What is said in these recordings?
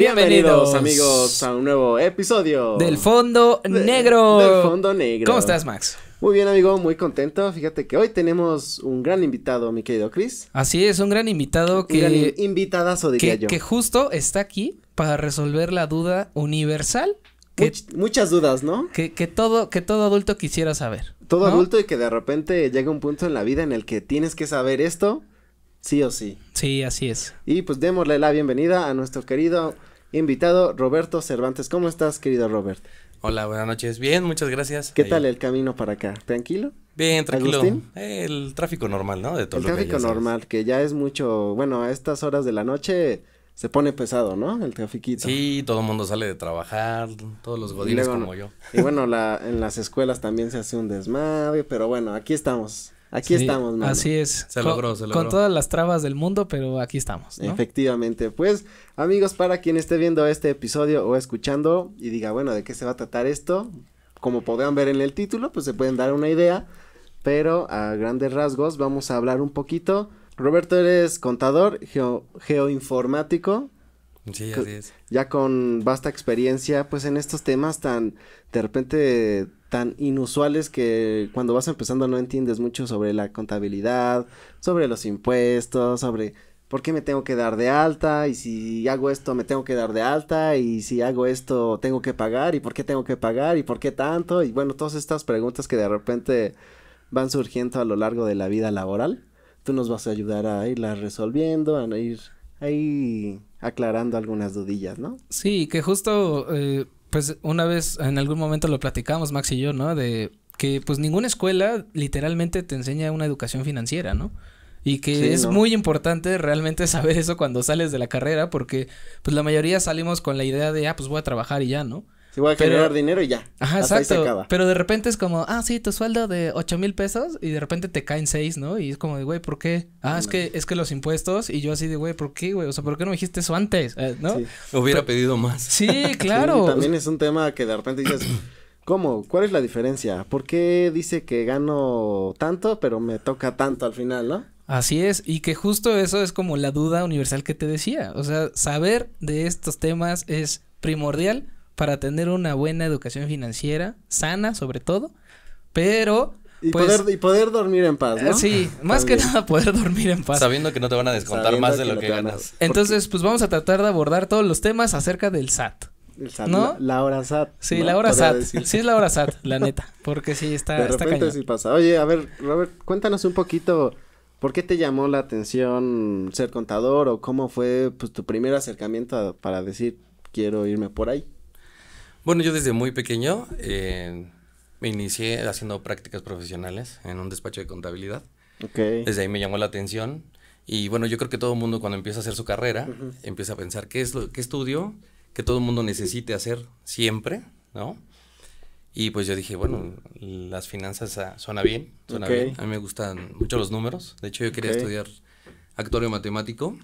Bienvenidos, amigos a un nuevo episodio del Fondo Negro. Del Fondo Negro. ¿Cómo estás, Max? Muy bien, amigo, muy contento. Fíjate que hoy tenemos un gran invitado, mi querido Chris. Así es, un gran invitado que. Un gran invitadazo, diría yo. Que justo está aquí para resolver la duda universal. muchas dudas, ¿no? Que, que, todo, que todo adulto quisiera saber. Todo adulto y que de repente llega un punto en la vida en el que tienes que saber esto, sí o sí. Sí, así es. Y pues démosle la bienvenida a nuestro querido invitado Roberto Cervantes. ¿Cómo estás, querido Robert? Hola, buenas noches. Bien, muchas gracias. ¿Qué tal el camino para acá? ¿Tranquilo? Bien, tranquilo. El tráfico normal, ¿no? De todo el tráfico normal, que ya es mucho, bueno, a estas horas de la noche se pone pesado, ¿no? El trafiquito. Sí, todo el mundo sale de trabajar, todos los godines como yo. Y bueno, la, en las escuelas también se hace un desmadre, pero bueno, aquí estamos. Aquí estamos, Así es. Se logró, se logró. Con todas las trabas del mundo, pero aquí estamos. Efectivamente. Pues, amigos, para quien esté viendo este episodio o escuchando y diga, bueno, ¿de qué se va a tratar esto? Como podrán ver en el título, pues se pueden dar una idea. Pero a grandes rasgos vamos a hablar un poquito. Roberto, eres contador, geo, geoinformático Sí, así es. Ya con vasta experiencia, pues en estos temas tan, de repente, tan inusuales que cuando vas empezando no entiendes mucho sobre la contabilidad, sobre los impuestos, sobre por qué me tengo que dar de alta y si hago esto me tengo que dar de alta y si hago esto tengo que pagar y por qué tengo que pagar y por qué tanto y bueno, todas estas preguntas que de repente van surgiendo a lo largo de la vida laboral. Tú nos vas a ayudar a irlas resolviendo, a ir ahí aclarando algunas dudillas, ¿no? Sí, que justo, eh, pues una vez, en algún momento lo platicamos Max y yo, ¿no? De que pues ninguna escuela literalmente te enseña una educación financiera, ¿no? Y que es muy importante realmente saber eso cuando sales de la carrera, porque pues la mayoría salimos con la idea de, ah, pues voy a trabajar y ya, ¿no? Si voy a generar dinero y ya. Ajá, exacto. Pero de repente es como, ah, sí, tu sueldo de ocho mil pesos y de repente te caen seis, ¿no? Y es como de, güey, ¿por qué? Ah, es que es que los impuestos y yo así de, güey, ¿por qué, güey? O sea, ¿por qué no me dijiste eso antes? Eh, ¿No? Sí. Hubiera pedido más. Sí, claro. también es un tema que de repente dices, ¿cómo? ¿Cuál es la diferencia? ¿Por qué dice que gano tanto pero me toca tanto al final, no? Así es, y que justo eso es como la duda universal que te decía. O sea, saber de estos temas es primordial para tener una buena educación financiera, sana sobre todo, pero... Y, pues poder, y poder dormir en paz, ¿no? Eh, sí, más que nada poder dormir en paz. Sabiendo que no te van a descontar más de lo que, ganas. Entonces, pues vamos a tratar de abordar todos los temas acerca del SAT. ¿No? La, hora SAT. Sí, la hora SAT. Sí, es la hora SAT, la neta. Porque sí, está. De sí Oye, a ver, Robert, cuéntanos un poquito. ¿Por qué te llamó la atención ser contador o cómo fue pues, tu primer acercamiento para decir quiero irme por ahí? Bueno, yo desde muy pequeño eh, me inicié haciendo prácticas profesionales en un despacho de contabilidad. Okay. Desde ahí me llamó la atención. Y bueno, yo creo que todo el mundo cuando empieza a hacer su carrera, empieza a pensar qué es lo que estudio, que todo el mundo necesite hacer siempre, ¿no? Y pues yo dije, bueno, las finanzas suenan ah, suena bien, suena bien. A mí me gustan mucho los números. De hecho, yo quería estudiar actuario matemático.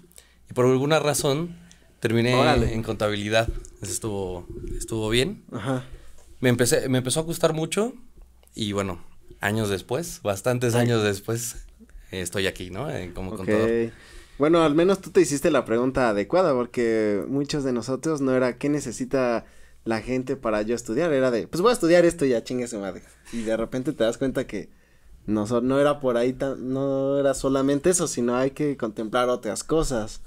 Y por alguna razón Terminé en contabilidad. Eso estuvo, estuvo bien. Ajá. Me, empecé, me empezó a gustar mucho y bueno, años después, bastantes años después, estoy aquí, ¿no? Eh, como Bueno, al menos tú te hiciste la pregunta adecuada porque muchos de nosotros no era qué necesita la gente para yo estudiar, era de, pues voy a estudiar esto y ya chingue su madre. Y de repente te das cuenta que no, no era por ahí, no era solamente eso, sino hay que contemplar otras cosas.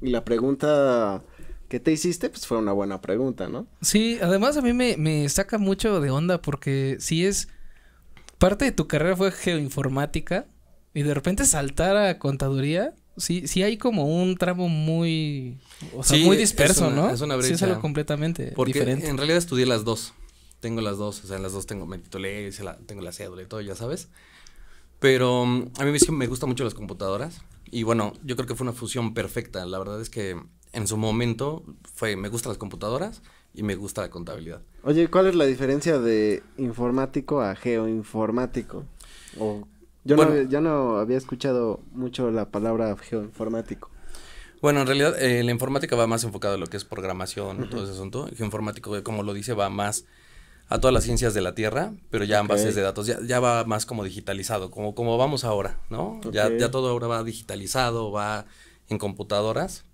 Y la pregunta que te hiciste, pues fue una buena pregunta, ¿no? Sí, además a mí me, saca mucho de onda porque si es... Parte de tu carrera fue geoinformática y de repente saltar a contaduría, sí, sí hay como un tramo muy, o sea, muy disperso, ¿no? Es una brecha. Sí, completamente porque En realidad estudié las dos. Tengo las dos, o sea, en las dos tengo, me titulé, tengo la cédula y todo, ya sabes. Pero mm, a mí me, me gustan mucho las computadoras. Y bueno, yo creo que fue una fusión perfecta. La verdad es que en su momento fue, me gustan las computadoras y me gusta la contabilidad. Oye, ¿cuál es la diferencia de informático a geoinformático? O, yo, no, había escuchado mucho la palabra geoinformático. Bueno, en realidad eh, la informática va más enfocada a lo que es programación, y todo ese asunto. Geoinformático, como lo dice, va más a todas las ciencias de la Tierra, pero ya en bases de datos, ya, va más como digitalizado, como, como vamos ahora, ¿no? Ya, ya todo ahora va digitalizado, va en computadoras.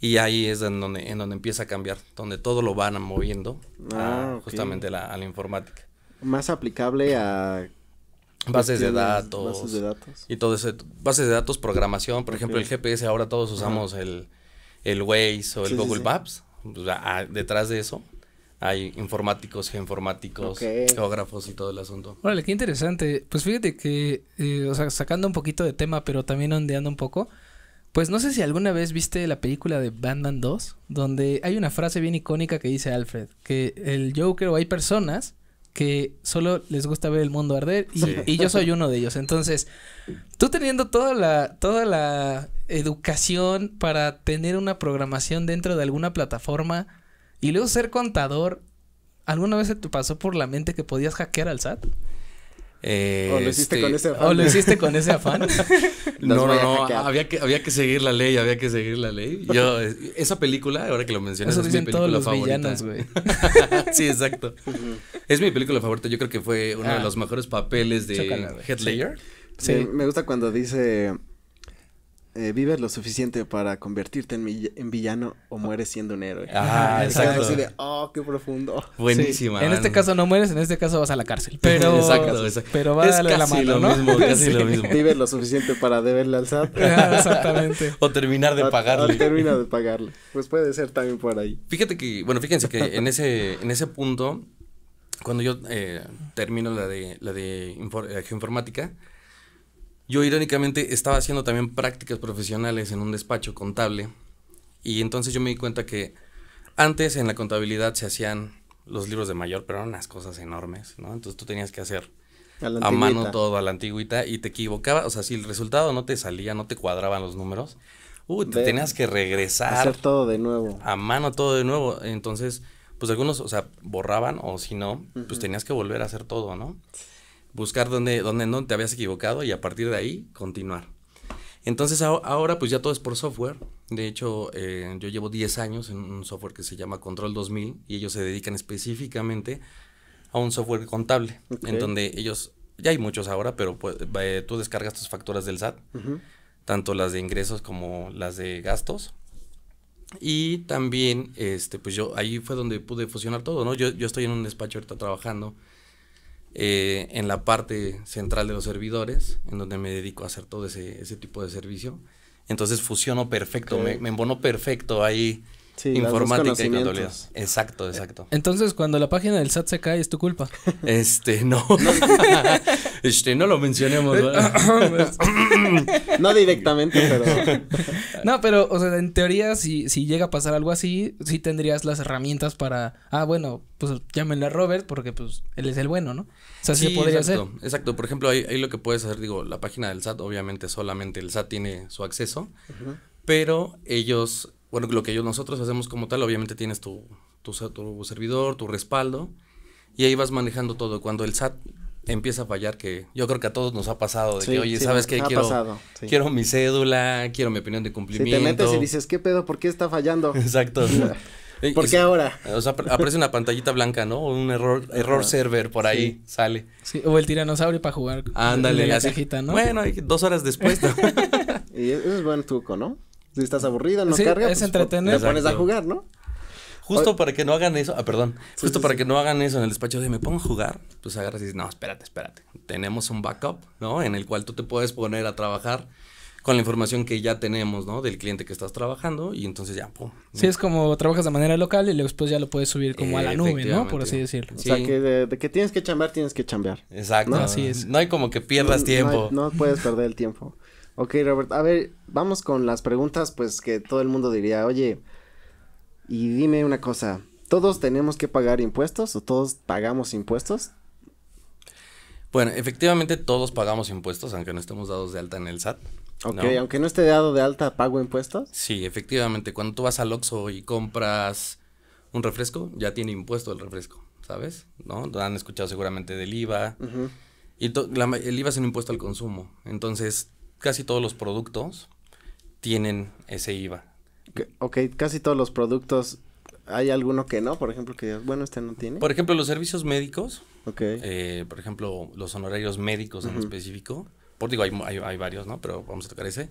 Y ahí es en donde, en donde empieza a cambiar, donde todo lo van moviendo ah, justamente la, a la informática. Más aplicable a... Bases de datos. Bases de datos. Y todo eso. Bases de datos, programación. Por ejemplo, el GPS, ahora todos usamos el, el Waze o el Google Maps. Pues, detrás de eso hay informáticos, geoinformáticos, geógrafos y todo el asunto. Órale, qué interesante. Pues fíjate que, eh, o sea, sacando un poquito de tema, pero también ondeando un poco, pues no sé si alguna vez viste la película de Batman 2, donde hay una frase bien icónica que dice Alfred, que el Joker o hay personas que solo les gusta ver el mundo arder y, y yo soy uno de ellos. Entonces, tú teniendo toda la, toda la educación para tener una programación dentro de alguna plataforma, y luego ser contador, ¿alguna vez se te pasó por la mente que podías hackear al SAT? o lo hiciste con este, ese afán. O lo hiciste con ese afán. no, no, no. Había que, había que seguir la ley, había que seguir la ley. Yo, eh, esa película, ahora que lo mencionas, es dicen mi película todos los favorita. sí, exacto. Es mi película favorita. Yo creo que fue uno de ah. los mejores papeles de Headlayer sí. Me gusta cuando dice eh, vives lo suficiente para convertirte en, villano o mueres siendo un héroe. Ah, exacto. Así oh, qué profundo. Buenísima. En este caso no mueres, en este caso vas a la cárcel. Pero, exacto, pero va a la mano, lo lo mismo. Vives lo suficiente para deberle al SAT. Ah, exactamente. o terminar de pagarle. O termina de pagarle. Pues puede ser también por ahí. Fíjate que, bueno, fíjense que en ese, en ese punto, cuando yo eh, termino la de, la de geoinformática... Yo irónicamente estaba haciendo también prácticas profesionales en un despacho contable y entonces yo me di cuenta que antes en la contabilidad se hacían los libros de mayor, pero eran unas cosas enormes, ¿no? Entonces tú tenías que hacer a, mano todo a la antigüita y te equivocabas, o sea, si el resultado no te salía, no te cuadraban los números, uh, te tenías que regresar. Hacer todo de nuevo. A mano todo de nuevo, entonces pues algunos, o sea, borraban o si no, pues tenías que volver a hacer todo, ¿no? buscar dónde, dónde no te habías equivocado y a partir de ahí continuar. Entonces ahora pues ya todo es por software. De hecho, eh, yo llevo 10 años en un software que se llama Control 2000 y ellos se dedican específicamente a un software contable, en donde ellos, ya hay muchos ahora, pero pues, eh, tú descargas tus facturas del SAT, tanto las de ingresos como las de gastos. Y también, este, pues yo, ahí fue donde pude fusionar todo, ¿no? Yo, yo estoy en un despacho ahorita trabajando eh, en la parte central de los servidores, en donde me dedico a hacer todo ese, tipo de servicio. Entonces fusiono perfecto, me, embono perfecto ahí. informática y Exacto, exacto. Entonces, cuando la página del SAT se cae, ¿es tu culpa? Este, no Este, no lo mencionemos. no directamente, pero. no, pero, o sea, en teoría, si, llega a pasar algo así, sí tendrías las herramientas para. Ah, bueno, pues llámenle a Robert porque, pues, él es el bueno, ¿no? O sea, sí, podría exacto, hacer. Exacto. Por ejemplo, ahí, lo que puedes hacer, digo, la página del SAT, obviamente, solamente el SAT tiene su acceso, pero ellos. Bueno, lo que ellos, nosotros hacemos como tal, obviamente tienes tu, tu servidor, tu respaldo, y ahí vas manejando todo. Cuando el SAT empieza a fallar, que yo creo que a todos nos ha pasado, de que, oye, ¿sabes qué? Quiero, quiero mi cédula, quiero mi opinión de cumplimiento. Si te metes y dices, ¿qué pedo? ¿Por qué está fallando? Exacto. ¿Por qué ahora? aparece una pantallita blanca, ¿no? Un error, error server por ahí sale. o el tiranosaurio para jugar. Ándale. La cajita, ¿no? Bueno, dos horas después. y eso es buen truco, ¿no? Si estás aburrida, no carga. es pues, entretener. Te pones a jugar, ¿no? Justo para que no hagan eso, ah, perdón, justo para que no hagan eso en el despacho de me pongo a jugar, pues agarras y dices, no, espérate, espérate, tenemos un backup, ¿no? En el cual tú te puedes poner a trabajar con la información que ya tenemos, ¿no? Del cliente que estás trabajando y entonces ya, pum. Sí, es como trabajas de manera local y después ya lo puedes subir como a la nube, ¿no? Por así decirlo. O sea, que de, que tienes que chambear, tienes que chambear. Exacto. Así es. No hay como que pierdas tiempo. No, no, puedes perder el tiempo. Ok, Robert, a ver, vamos con las preguntas, pues, que todo el mundo diría, oye, y dime una cosa, ¿todos tenemos que pagar impuestos o todos pagamos impuestos? Bueno, efectivamente todos pagamos impuestos, aunque no estemos dados de alta en el SAT. Ok, aunque no esté dado de alta, ¿pago impuestos? Sí, efectivamente, cuando tú vas al Oxxo y compras un refresco, ya tiene impuesto el refresco, ¿sabes? ¿No? han escuchado seguramente del IVA. Y el IVA es un impuesto al consumo, entonces casi todos los productos tienen ese IVA ok, casi todos los productos, ¿hay alguno que no? Por ejemplo, que bueno, este no tiene. Por ejemplo, los servicios médicos. Ok. Eh, por ejemplo, los honorarios médicos en específico. Por digo, hay, varios, ¿no? Pero vamos a tocar ese.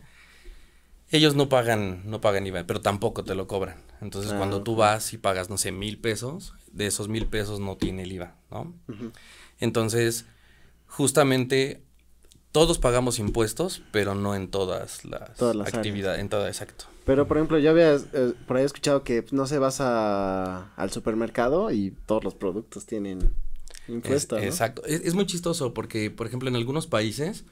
Ellos no pagan, no pagan IVA, pero tampoco te lo cobran. Entonces, ah, cuando tú vas y pagas, no sé, mil pesos, de esos mil pesos no tiene el IVA, ¿no? Entonces, justamente todos pagamos impuestos, pero no en todas las, actividades, en toda exacto. Pero por ejemplo, yo había eh, por ahí escuchado que pues, no se vas a, al supermercado y todos los productos tienen impuestos. Exacto. Es, muy chistoso porque, por ejemplo, en algunos países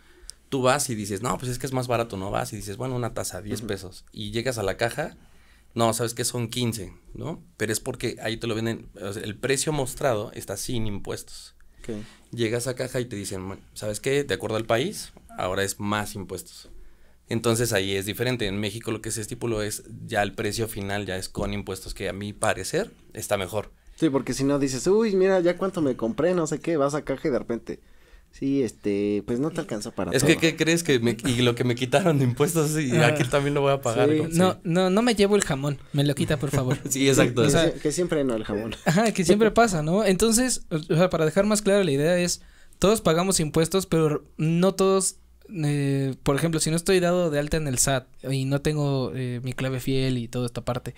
tú vas y dices, no, pues es que es más barato, no vas y dices, bueno, una taza, 10 pesos. Y llegas a la caja, no, sabes que son 15, ¿no? Pero es porque ahí te lo venden, el precio mostrado está sin impuestos. Llegas a caja y te dicen, ¿sabes qué? De acuerdo al país, ahora es más impuestos. Entonces ahí es diferente. En México lo que se estipuló es ya el precio final, ya es con impuestos, que a mi parecer está mejor. Sí, porque si no dices, uy, mira, ya cuánto me compré, no sé qué, vas a caja y de repente, Sí, este, pues no te alcanzó para es todo. Es que, ¿qué crees? que Y lo que me quitaron de impuestos y aquí ah. también lo voy a pagar. No, no, no me llevo el jamón, me lo quita, por favor. sí, exacto. que, siempre no el jamón. Ajá, que siempre pasa, ¿no? Entonces, o sea, para dejar más claro la idea es, todos pagamos impuestos, pero no todos, eh, por ejemplo, si no estoy dado de alta en el SAT y no tengo eh, mi clave fiel y toda esta parte,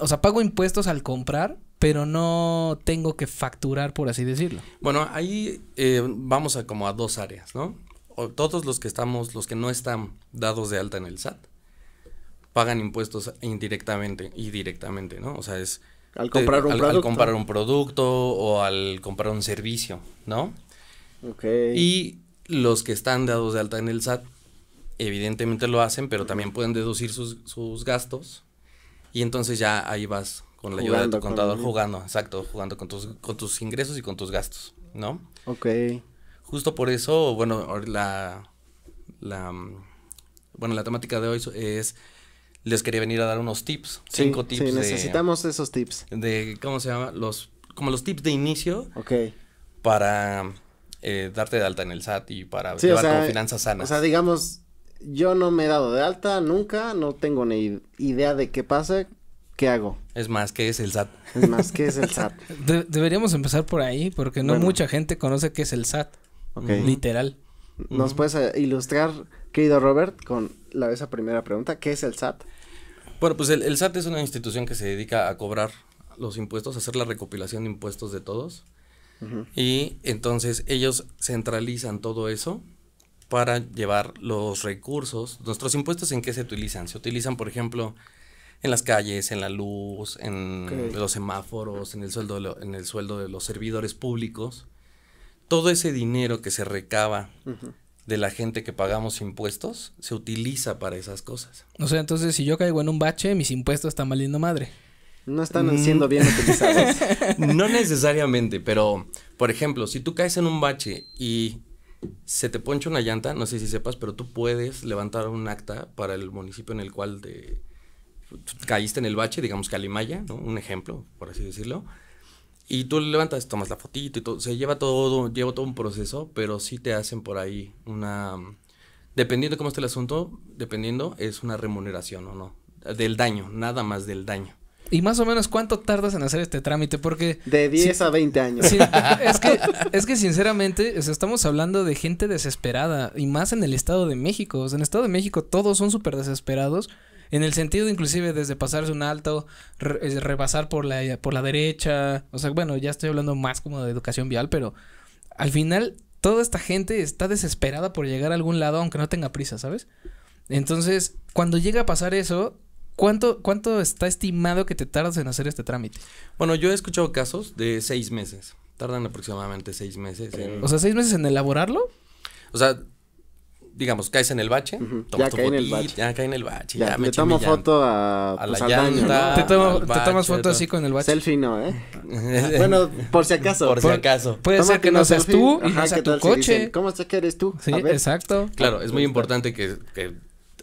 o sea, pago impuestos al comprar, pero no tengo que facturar, por así decirlo. Bueno, ahí eh, vamos a como a dos áreas, ¿no? todos los que estamos, los que no están dados de alta en el SAT, pagan impuestos indirectamente y directamente, ¿no? O sea, es... Al comprar un producto. o al comprar un servicio, ¿no? Ok. Y los que están dados de alta en el SAT, evidentemente lo hacen, pero también pueden deducir sus, sus gastos y entonces ya ahí vas con la ayuda de tu contador jugando, exacto, jugando con tus, con tus ingresos y con tus gastos, ¿no? Ok. Justo por eso, bueno, la, la, mm, bueno, la temática de hoy es les quería venir a dar unos tips, cinco tips. Sí, necesitamos esos tips. De, ¿cómo se llama? Los, como los tips de inicio. Ok. Para eh, darte de alta en el SAT y para llevar finanzas sanas. O sea, digamos, yo no me he dado de alta nunca, no tengo ni idea de qué pasa, ¿qué hago? Es más, ¿qué es el SAT? Es más, ¿qué es el SAT? deberíamos empezar por ahí, porque no mucha gente conoce qué es el SAT. Literal. ¿Nos puedes eh, ilustrar, querido Robert, con la, esa primera pregunta? ¿Qué es el SAT? Bueno, pues el, SAT es una institución que se dedica a cobrar los impuestos, a hacer la recopilación de impuestos de todos. Y entonces ellos centralizan todo eso para llevar los recursos. Nuestros impuestos en qué se utilizan? Se utilizan, por ejemplo, en las calles, en la luz, en los semáforos, en el sueldo en el sueldo de los servidores públicos. Todo ese dinero que se recaba de la gente que pagamos impuestos se utiliza para esas cosas. O sea, entonces si yo caigo en un bache, mis impuestos están valiendo madre. No están mm. siendo bien utilizados. no necesariamente, pero por ejemplo, si tú caes en un bache y se te poncha una llanta, no sé si sepas, pero tú puedes levantar un acta para el municipio en el cual te caíste en el bache, digamos Calimaya, ¿no? un ejemplo, por así decirlo. Y tú levantas, tomas la fotito y todo, se lleva todo, lleva todo un proceso, pero sí te hacen por ahí una, dependiendo de cómo esté el asunto, dependiendo, es una remuneración o no, del daño, nada más del daño. ¿Y más o menos cuánto tardas en hacer este trámite? Porque... De 10 a 20 años. es, que, es que sinceramente estamos hablando de gente desesperada y más en el Estado de México. en el Estado de México todos son súper desesperados en el sentido inclusive desde pasarse un alto, eh, rebasar por la, por la derecha. O sea, bueno, ya estoy hablando más como de educación vial, pero al final toda esta gente está desesperada por llegar a algún lado aunque no tenga prisa, ¿sabes? Entonces, cuando llega a pasar eso, ¿Cuánto, ¿Cuánto está estimado que te tardas en hacer este trámite? Bueno, yo he escuchado casos de seis meses. Tardan aproximadamente seis meses. En... O sea, seis meses en elaborarlo. O sea, digamos, caes en el bache. ya, caes en el bache. ya caes en el bache. Ya, me tomo foto a, pues, la llanta, te, tomas foto así con el bache. Selfie no, ¿eh? bueno, por si acaso. Por, si acaso. Puede ser que no seas tú y no sea tu coche. ¿Cómo sé que eres tú? Sí, a ver. exacto. Claro, es muy importante que, que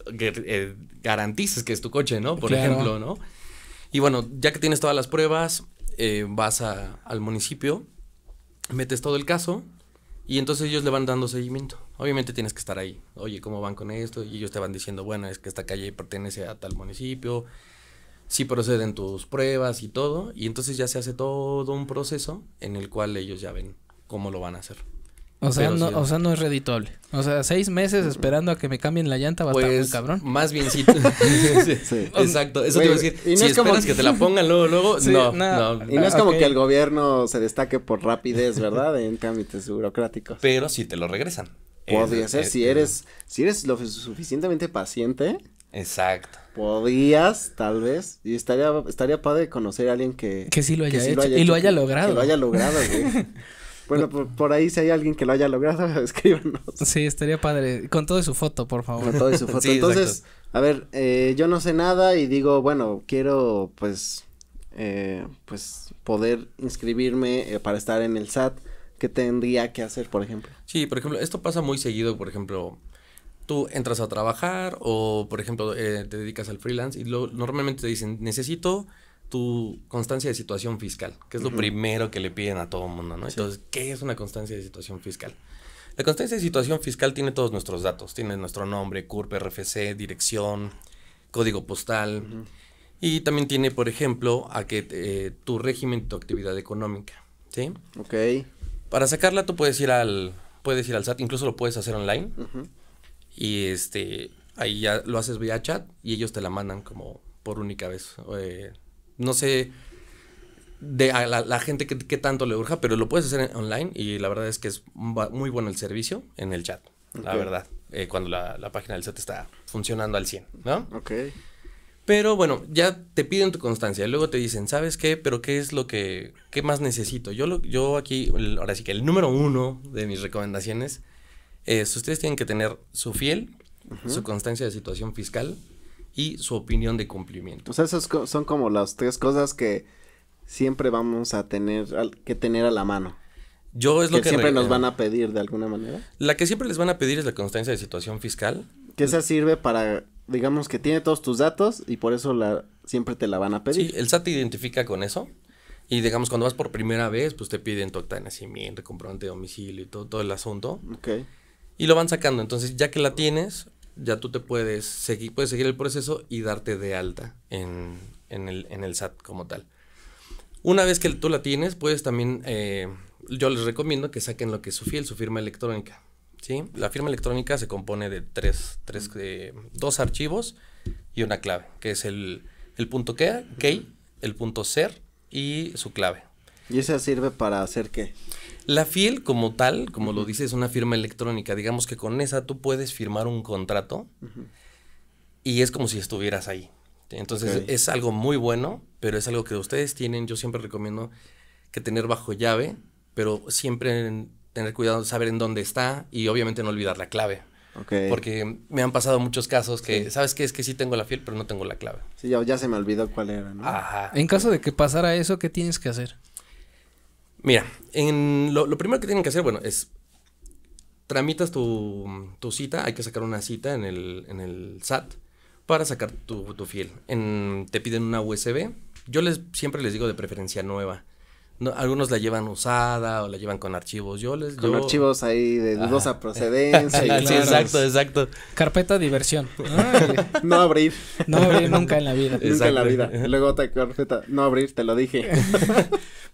eh, garantices que es tu coche, ¿no? Por ejemplo, ¿no? Y bueno, ya que tienes todas las pruebas, eh, vas al municipio, metes todo el caso y entonces ellos le van dando seguimiento. Obviamente tienes que estar ahí. Oye, ¿cómo van con esto? Y ellos te van diciendo, bueno, es que esta calle pertenece a tal municipio, si proceden tus pruebas y todo. Y entonces ya se hace todo un proceso en el cual ellos ya ven cómo lo van a hacer. O sea, no, o sea, no es reditable. O sea, seis meses esperando a que me cambien la llanta va a estar muy pues, cabrón. Más bien sí. Exacto. Eso te iba a decir. no si es como que... te la pongan luego, luego, no, Y no es como que el gobierno se destaque por rapidez, ¿verdad? En trámites burocráticos. Pero si te lo regresan. Podría ser, si eres, si eres lo suficientemente paciente. Exacto. Podrías, tal vez. Y estaría, estaría padre conocer a alguien que. Que sí lo haya hecho. y lo haya logrado. lo haya logrado, güey. Bueno, por, ahí si hay alguien que lo haya logrado, escríbanos. Sí, estaría padre. Con todo y su foto, por favor. Con todo y su foto. Entonces, a ver, eh, yo no sé nada y digo, bueno, quiero pues, eh, pues poder inscribirme eh, para estar en el SAT. ¿Qué tendría que hacer, por ejemplo? Sí, por ejemplo, esto pasa muy seguido, por ejemplo, tú entras a trabajar o, por ejemplo, te dedicas al freelance y normalmente te dicen, necesito tu constancia de situación fiscal, que es lo primero que le piden a todo mundo, ¿no? Entonces, ¿qué es una constancia de situación fiscal? La constancia de situación fiscal tiene todos nuestros datos, tiene nuestro nombre, CURP, RFC, dirección, código postal, y también tiene, por ejemplo, a que eh, tu régimen, tu actividad económica, ¿sí? Ok. Para sacarla tú puedes ir al, puedes ir al SAT, incluso lo puedes hacer online, y este, ahí ya lo haces vía chat y ellos te la mandan como por única vez. Eh, no sé de a la, gente que, tanto le urja, pero lo puedes hacer online y la verdad es que es muy bueno el servicio en el chat, la verdad, eh, cuando la, la, página del chat está funcionando al 100, ¿no? Ok. Pero bueno, ya te piden tu constancia, y luego te dicen, ¿sabes qué? Pero ¿qué es lo que, qué más necesito? Yo, lo, yo aquí, ahora sí que el número uno de mis recomendaciones es, ustedes tienen que tener su fiel, su constancia de situación fiscal, y su opinión de cumplimiento. O sea, esas son como las tres cosas que siempre vamos a tener que tener a la mano. Yo es lo que, siempre nos van a pedir de alguna manera. La que siempre les van a pedir es la constancia de situación fiscal. Que esa sirve para, digamos que tiene todos tus datos y por eso la siempre te la van a pedir. Sí, el SAT te identifica con eso. Y digamos, cuando vas por primera vez, pues te piden tu acta de nacimiento, comprobante de domicilio y todo, todo el asunto. Ok. Y lo van sacando. Entonces, ya que la tienes, ya tú te puedes seguir, puedes seguir el proceso y darte de alta en, el, en el, SAT como tal. Una vez que tú la tienes, puedes también, eh, yo les recomiendo que saquen lo que es su fiel, su firma electrónica. ¿sí? La firma electrónica se compone de tres, tres eh, dos archivos y una clave, que es el, punto key, el punto ser y su clave. ¿Y esa sirve para hacer qué? La fiel como tal, como lo dice, es una firma electrónica. Digamos que con esa tú puedes firmar un contrato y es como si estuvieras ahí. Entonces es algo muy bueno, pero es algo que ustedes tienen. Yo siempre recomiendo que tener bajo llave, pero siempre tener cuidado, saber en dónde está y obviamente no olvidar la clave. Porque me han pasado muchos casos que, ¿sabes qué? Es que sí tengo la fiel, pero no tengo la clave. Sí, ya, ya se me olvidó cuál era, ¿no? Ajá. En caso de que pasara eso, ¿qué tienes que hacer? Mira, en lo, primero que tienen que hacer, bueno, es tramitas tu, cita, hay que sacar una cita en el, en el SAT para sacar tu, tu fiel. En, te piden una USB, yo les siempre les digo de preferencia nueva. algunos la llevan usada o la llevan con archivos. Yo les Con archivos ahí de dudosa procedencia. exacto, exacto. Carpeta diversión. no abrir. No abrir nunca en la vida. Nunca en la vida. Luego otra carpeta, no abrir, te lo dije.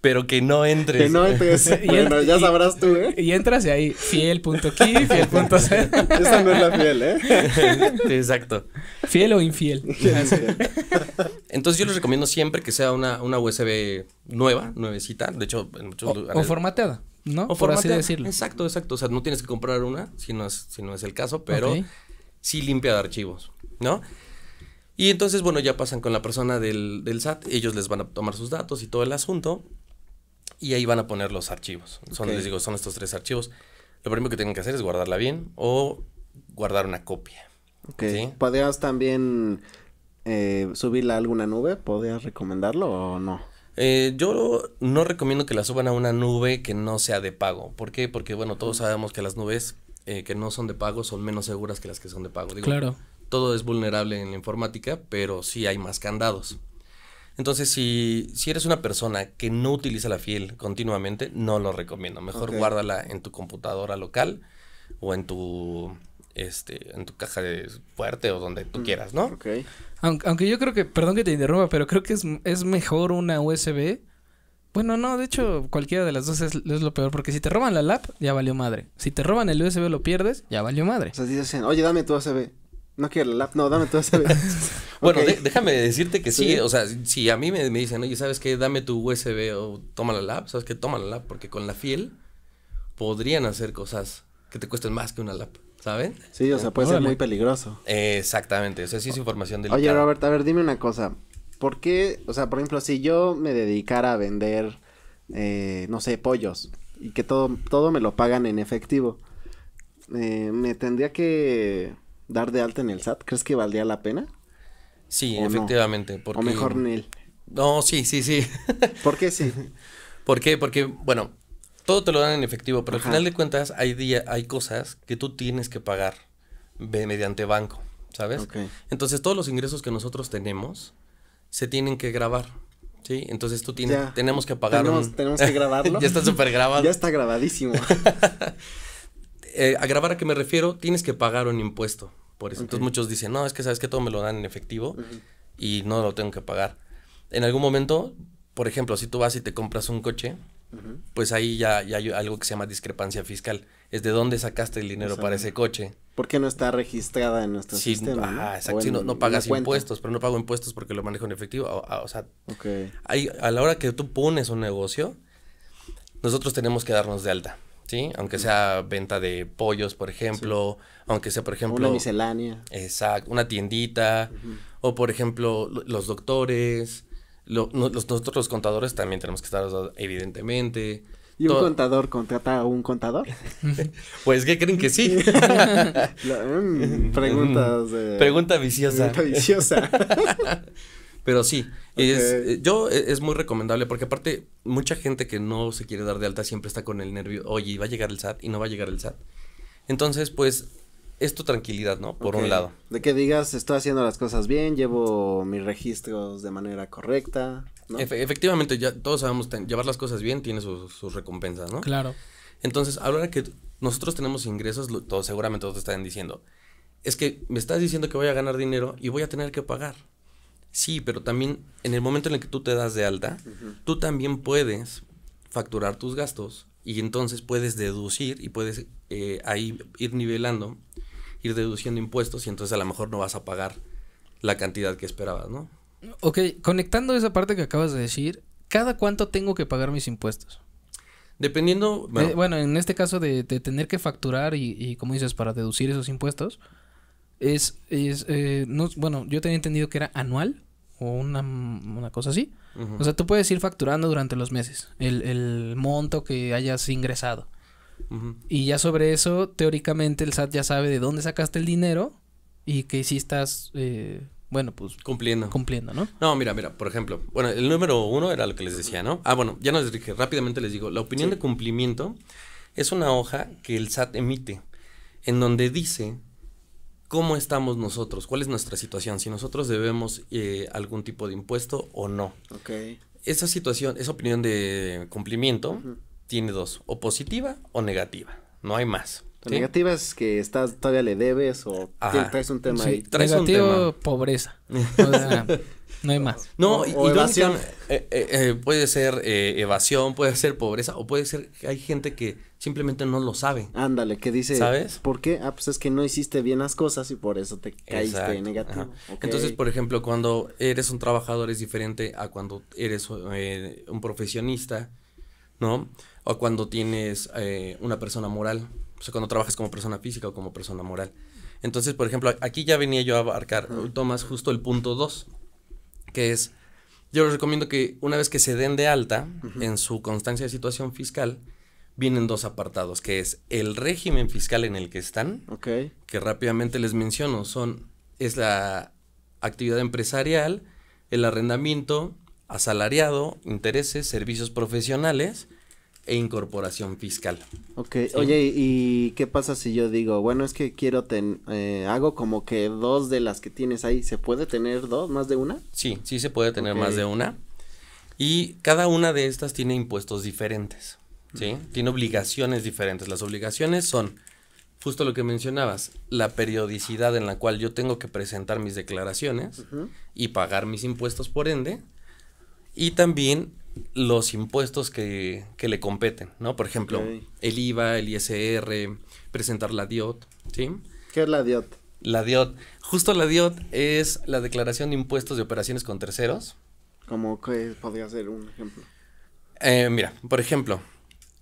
pero que no entres. Que no entres. bueno, ya sabrás tú, ¿eh? Y entras y ahí, fiel.ki, fiel.c. Esa no es la fiel, ¿eh? Exacto. Fiel o infiel. Entonces yo les recomiendo siempre que sea una, USB nueva, nuevecita. De hecho, en muchos o, formateada. ¿no? O formateada. así decirlo. Exacto, exacto. O sea, no tienes que comprar una si no es, si no es el caso, pero sí limpia de archivos, ¿no? Y entonces, bueno, ya pasan con la persona del, del SAT, ellos les van a tomar sus datos y todo el asunto y ahí van a poner los archivos. Son, les digo, son estos tres archivos. Lo primero que tienen que hacer es guardarla bien o guardar una copia. ¿Podrías también eh, subirla a alguna nube? ¿Podrías recomendarlo o no? Eh, yo no recomiendo que la suban a una nube que no sea de pago. ¿Por qué? Porque, bueno, todos sabemos que las nubes eh, que no son de pago son menos seguras que las que son de pago. claro. Todo es vulnerable en la informática, pero sí hay más candados. Entonces, si, si eres una persona que no utiliza la fiel continuamente, no lo recomiendo. Mejor guárdala en tu computadora local o en tu este, en tu caja de fuerte o donde tú mm, quieras, ¿no? Ok. Aunque, yo creo que, perdón que te interrumpa, pero creo que es, mejor una USB. Bueno, no, de hecho, cualquiera de las dos es, es, lo peor, porque si te roban la lap, ya valió madre. Si te roban el USB, lo pierdes, ya valió madre. O sea, si dicen, oye, dame tu USB. No quiero la lap, no, dame tu USB. bueno, déjame decirte que sí, o sea, si a mí me, me, dicen, oye, ¿sabes qué? Dame tu USB o toma la lap, ¿sabes qué? Toma la lap, porque con la fiel podrían hacer cosas que te cuesten más que una lap, ¿saben? Sí, o sea, puede ser muy peligroso. exactamente, o sea, sí es información delicada. Oye, Robert, a ver, dime una cosa. ¿Por qué, o sea, por ejemplo, si yo me dedicara a vender, eh, no sé, pollos y que todo, todo me lo pagan en efectivo, eh, me tendría que dar de alta en el SAT, ¿crees que valdría la pena? Sí, efectivamente. Porque... O mejor NEL. No, sí, sí, sí. ¿Por qué sí? ¿Por qué? Porque, bueno, todo te lo dan en efectivo, pero al final de cuentas hay, hay cosas que tú tienes que pagar mediante banco, ¿sabes? Entonces todos los ingresos que nosotros tenemos se tienen que grabar. Sí, entonces tú tienes, tenemos que pagar. Tenemos, tenemos que grabarlo. ya está súper grabado. Ya está grabadísimo. Eh, a grabar a qué me refiero, tienes que pagar un impuesto. Por eso. Entonces muchos dicen, no, es que sabes que todo me lo dan en efectivo y no lo tengo que pagar. En algún momento, por ejemplo, si tú vas y te compras un coche, pues ahí ya, hay algo que se llama discrepancia fiscal. Es de dónde sacaste el dinero para ese coche. Porque no está registrada en nuestro sistema. exacto. si no, pagas impuestos, pero no pago impuestos porque lo manejo en efectivo. Ah, ah, o, sea, a la hora que tú pones un negocio, nosotros tenemos que darnos de alta. ¿sí? Aunque sea venta de pollos, por ejemplo, aunque sea, por ejemplo... Una miscelánea. Exacto, una tiendita, o por ejemplo, los doctores, nosotros los contadores también tenemos que estar, evidentemente. ¿Y un contador contrata a un contador? pues, ¿qué creen que sí? Em, preguntas... pregunta viciosa. Pregunta viciosa. Pero sí, es, eh, yo eh, es muy recomendable porque aparte mucha gente que no se quiere dar de alta siempre está con el nervio, oye, va a llegar el SAT y no va a llegar el SAT. Entonces, pues es tu tranquilidad, ¿no? Por un lado. De que digas, estoy haciendo las cosas bien, llevo mis registros de manera correcta. efectivamente, ya todos sabemos, llevar las cosas bien tiene sus recompensas, ¿no? Claro. Entonces, ahora que nosotros tenemos ingresos, todos, seguramente todos te están diciendo, es que me estás diciendo que voy a ganar dinero y voy a tener que pagar. Sí, pero también en el momento en el que tú te das de alta, tú también puedes facturar tus gastos y entonces puedes deducir y puedes eh, ahí ir nivelando, ir deduciendo impuestos y entonces a lo mejor no vas a pagar la cantidad que esperabas, ¿no? Ok, conectando esa parte que acabas de decir, ¿cada cuánto tengo que pagar mis impuestos? Dependiendo. Bueno, en este caso de, tener que facturar y, y, como dices, para deducir esos impuestos, es, es eh, no, bueno, yo tenía entendido que era anual o una, una cosa así. O sea, tú puedes ir facturando durante los meses el, el monto que hayas ingresado. Y ya sobre eso, teóricamente, el SAT ya sabe de dónde sacaste el dinero y que si estás, eh, bueno, pues... Cumpliendo. Cumpliendo, ¿no? No, mira, mira, por ejemplo, bueno, el número uno era lo que les decía, ¿no? Ah, bueno, ya les dije, rápidamente les digo, la opinión de cumplimiento es una hoja que el SAT emite en donde dice cómo estamos nosotros, cuál es nuestra situación, si nosotros debemos eh, algún tipo de impuesto o no. Ok. Esa situación, esa opinión de cumplimiento tiene dos, o positiva o negativa, no hay más. Negativa es que estás, todavía le debes o traes un tema sí, Traes un tema. pobreza. no hay más. No, y, eh, eh, puede ser evasión, puede ser pobreza o puede ser, que hay gente que simplemente no lo sabe. Ándale, que dice, ¿sabes? ¿Por qué? Ah, pues es que no hiciste bien las cosas y por eso te caíste en negativo. Entonces, por ejemplo, cuando eres un trabajador es diferente a cuando eres eh, un profesionista, ¿no? O cuando tienes eh, una persona moral, o sea, cuando trabajas como persona física o como persona moral. Entonces, por ejemplo, aquí ya venía yo a abarcar, Tomás justo el punto 2, que es, yo les recomiendo que una vez que se den de alta en su constancia de situación fiscal, vienen dos apartados, que es el régimen fiscal en el que están, okay. que rápidamente les menciono, son es la actividad empresarial, el arrendamiento, asalariado, intereses, servicios profesionales e incorporación fiscal. Ok, oye, ¿y qué pasa si yo digo, bueno, es que quiero, eh, hago como que dos de las que tienes ahí, ¿se puede tener dos, más de una? Sí, sí se puede tener más de una. Y cada una de estas tiene impuestos diferentes. ¿sí? Tiene obligaciones diferentes. Las obligaciones son justo lo que mencionabas, la periodicidad en la cual yo tengo que presentar mis declaraciones y pagar mis impuestos por ende, y también los impuestos que, que le competen, ¿no? Por ejemplo, el IVA, el ISR, presentar la DIOT, ¿sí? ¿Qué es la DIOT? La DIOT, justo la DIOT es la declaración de impuestos de operaciones con terceros. Como que podría ser un ejemplo. Eh, mira, por ejemplo,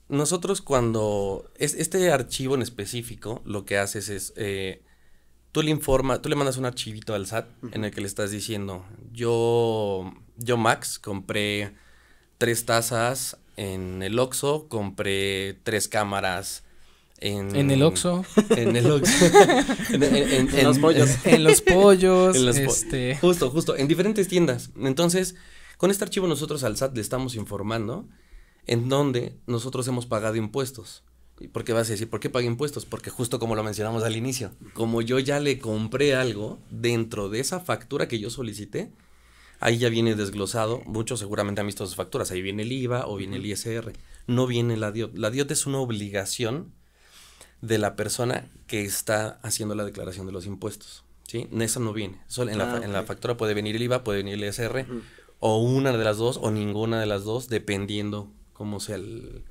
nosotros cuando es, este archivo en específico lo que haces es eh, tú le informas tú le mandas un archivito al SAT en el que le estás diciendo yo yo Max compré tres tazas en el Oxxo, compré tres cámaras en, en el Oxxo, en el Oxxo, en, en, los pollos, en los pollos, este... justo, justo, en diferentes tiendas. Entonces, con este archivo nosotros al SAT le estamos informando en donde nosotros hemos pagado impuestos. por qué vas a decir, ¿por qué pagué impuestos? Porque justo como lo mencionamos al inicio, como yo ya le compré algo dentro de esa factura que yo solicité, ahí ya viene desglosado, muchos seguramente han visto sus facturas, ahí viene el IVA o viene el ISR, no viene la DIOT. La DIOT es una obligación de la persona que está haciendo la declaración de los impuestos, ¿sí? Esa no viene, Solo en, la, ah, factura puede venir el IVA, puede venir el ISR, o una de las dos o ninguna de las dos, dependiendo como sea el...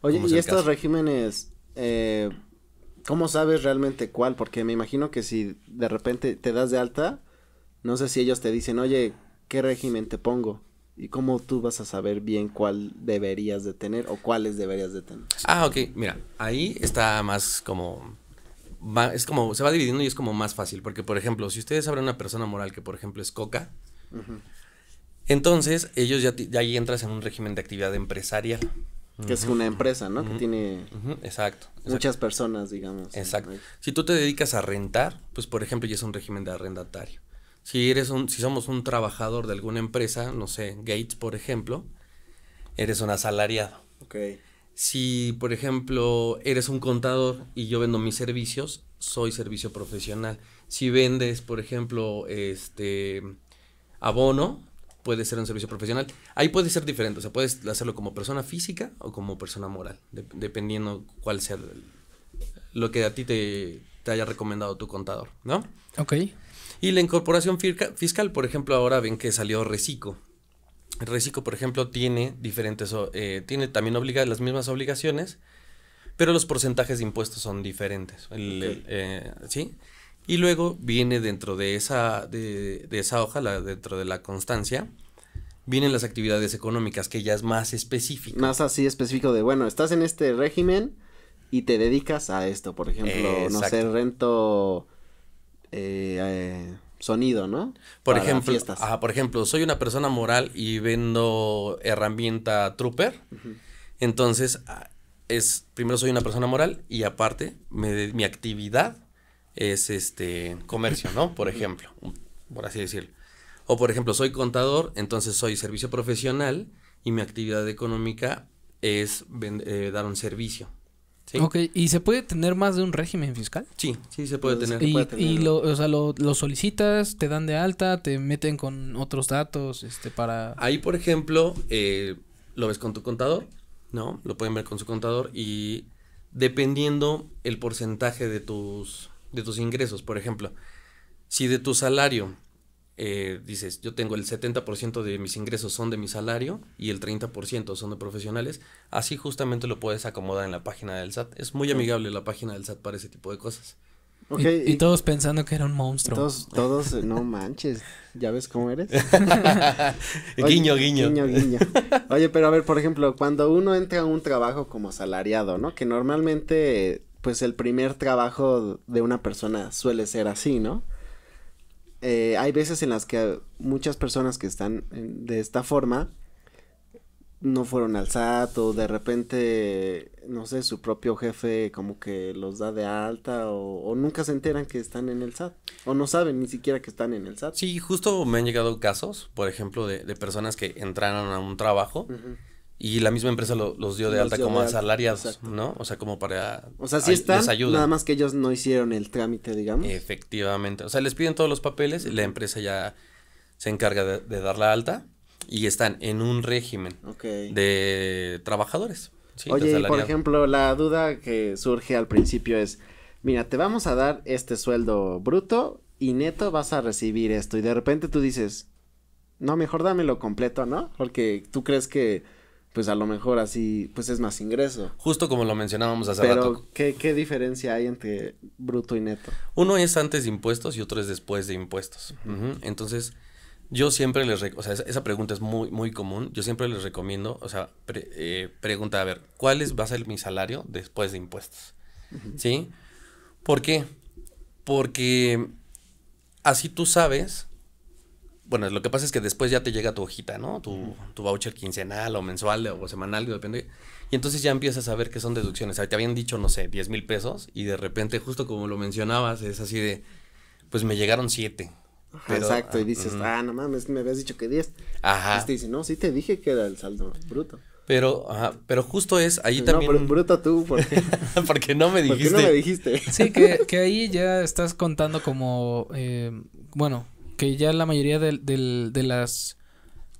Oye, ¿y estos regímenes, eh, cómo sabes realmente cuál? Porque me imagino que si de repente te das de alta, no sé si ellos te dicen, oye, ¿qué régimen te pongo? ¿Y cómo tú vas a saber bien cuál deberías de tener o cuáles deberías de tener? Ah, ok, mira, ahí está más como... es como, se va dividiendo y es como más fácil, porque por ejemplo, si ustedes abren una persona moral que por ejemplo es Coca, uh entonces, ellos ya, ya, entras en un régimen de actividad empresarial. Que es una empresa, ¿no? Que tiene exacto, muchas personas, digamos. Exacto. Si tú te dedicas a rentar, pues por ejemplo, ya es un régimen de arrendatario. Si eres un, si somos un trabajador de alguna empresa, no sé, Gates, por ejemplo, eres un asalariado. Ok. Si, por ejemplo, eres un contador y yo vendo mis servicios, soy servicio profesional. Si vendes, por ejemplo, este abono, puede ser un servicio profesional. Ahí puede ser diferente, o sea, puedes hacerlo como persona física o como persona moral, dependiendo cuál sea lo que a ti te, te, haya recomendado tu contador, ¿no? Ok. Y la incorporación fiscal, por ejemplo, ahora ven que salió Recico. Recico, por ejemplo, tiene diferentes, eh, tiene también las mismas obligaciones, pero los porcentajes de impuestos son diferentes. Eh, ¿Sí? Y luego viene dentro de esa, de, esa hoja, dentro de la constancia, vienen las actividades económicas, que ya es más específico. Más así específico de, bueno, estás en este régimen y te dedicas a esto, por ejemplo, no sé, rento eh, eh, sonido, ¿no? Por ejemplo, por ejemplo, soy una persona moral y vendo herramienta Trooper, entonces es, primero soy una persona moral y aparte me, mi actividad es este comercio, ¿no? Por ejemplo, por así decirlo. O por ejemplo, soy contador, entonces soy servicio profesional y mi actividad económica es eh, dar un servicio. Ok, ¿y se puede tener más de un régimen fiscal? Sí, sí se puede tener. Y, lo, solicitas, te dan de alta, te meten con otros datos este, para... Ahí, por ejemplo, eh, lo ves con tu contador, ¿no? Lo pueden ver con su contador y dependiendo el porcentaje de tus de tus ingresos, por ejemplo, si de tu salario eh, dices, yo tengo el 70% de mis ingresos son de mi salario y el 30% son de profesionales, así justamente lo puedes acomodar en la página del SAT. Es muy amigable la página del SAT para ese tipo de cosas. y, todos pensando que era un monstruo. Todos, todos eh, no manches, ya ves cómo eres. guiño, guiño. Oye, pero a ver, por ejemplo, cuando uno entra a un trabajo como salariado ¿no? Que normalmente pues el primer trabajo de una persona suele ser así, ¿no? Eh, hay veces en las que muchas personas que están de esta forma no fueron al SAT o de repente, no sé, su propio jefe como que los da de alta o, nunca se enteran que están en el SAT o no saben ni siquiera que están en el SAT. Sí, justo me han llegado casos, por ejemplo, de, personas que entraron a un trabajo. Y la misma empresa los dio de alta como asalariados, ¿no? O sea, como para... O sea, sí están, nada más que ellos no hicieron el trámite, digamos. Efectivamente. O sea, les piden todos los papeles, y la empresa ya se encarga de, dar la alta y están en un régimen de trabajadores. Oye, y por ejemplo, la duda que surge al principio es, mira, te vamos a dar este sueldo bruto y neto vas a recibir esto. Y de repente tú dices, no, mejor dámelo completo, ¿no? Porque tú crees que pues a lo mejor así, pues es más ingreso. Justo como lo mencionábamos hace rato. ¿qué, ¿qué diferencia hay entre bruto y neto? Uno es antes de impuestos y otro es después de impuestos. Entonces, yo siempre les, recomiendo. o sea, esa pregunta es muy, muy común. Yo siempre les recomiendo, o sea, eh, pregunta, a ver, ¿cuál es, va a ser mi salario después de impuestos? ¿Sí? ¿Por qué? Porque así tú sabes bueno, lo que pasa es que después ya te llega tu hojita, ¿no? Tu, tu voucher quincenal o mensual o semanal, depende. Y entonces ya empiezas a ver que son deducciones. te habían dicho, no sé, 10 mil pesos y de repente, justo como lo mencionabas, es así de, pues me llegaron 7. Exacto, y ah, dices, ah, no mames, me habías dicho que 10. Ajá. Y te dice, no, sí te dije que era el saldo bruto. Pero, pero justo es, ahí también. No, pero bruto tú, porque. porque no me dijiste. Porque no me dijiste. sí, que, que ahí ya estás contando como, eh, bueno, que ya la mayoría de, las,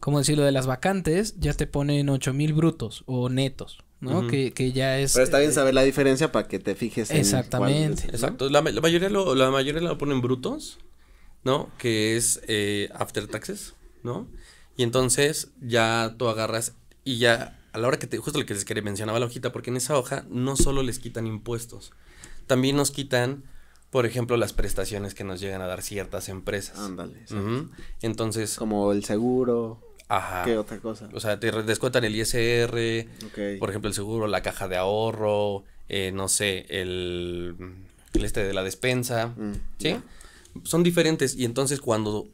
¿cómo decirlo? De las vacantes ya te ponen 8000 mil brutos o netos. ¿no? que, que, ya es... Pero está bien eh, saber la diferencia para que te fijes Exactamente. En Exacto. La, mayoría lo, la mayoría lo ponen brutos, ¿no? Que es eh, after taxes, ¿no? Y entonces ya tú agarras y ya a la hora que te... Justo lo que les quería mencionaba la hojita, porque en esa hoja no solo les quitan impuestos, también nos quitan por ejemplo, las prestaciones que nos llegan a dar ciertas empresas. Ándale. Entonces. Como el seguro. Ajá. ¿Qué otra cosa? O sea, te descuentan el ISR. Por ejemplo, el seguro, la caja de ahorro. Eh, no sé, el, este de la despensa. Mm, ¿Sí? Son diferentes. Y entonces cuando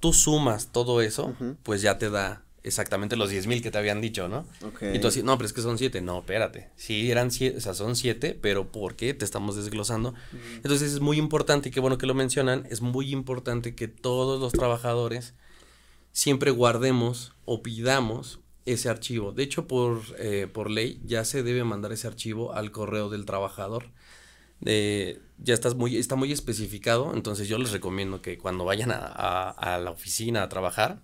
tú sumas todo eso, pues ya te da exactamente los 10.000 que te habían dicho, ¿no? Entonces Y tú no, pero es que son 7. No, espérate. Sí, eran 7, o sea, son 7, pero ¿por qué? Te estamos desglosando. Mm. Entonces es muy importante, y qué bueno que lo mencionan, es muy importante que todos los trabajadores siempre guardemos o pidamos ese archivo. De hecho, por, eh, por ley ya se debe mandar ese archivo al correo del trabajador. Eh, ya estás muy, está muy especificado, entonces yo les recomiendo que cuando vayan a, a, la oficina a trabajar,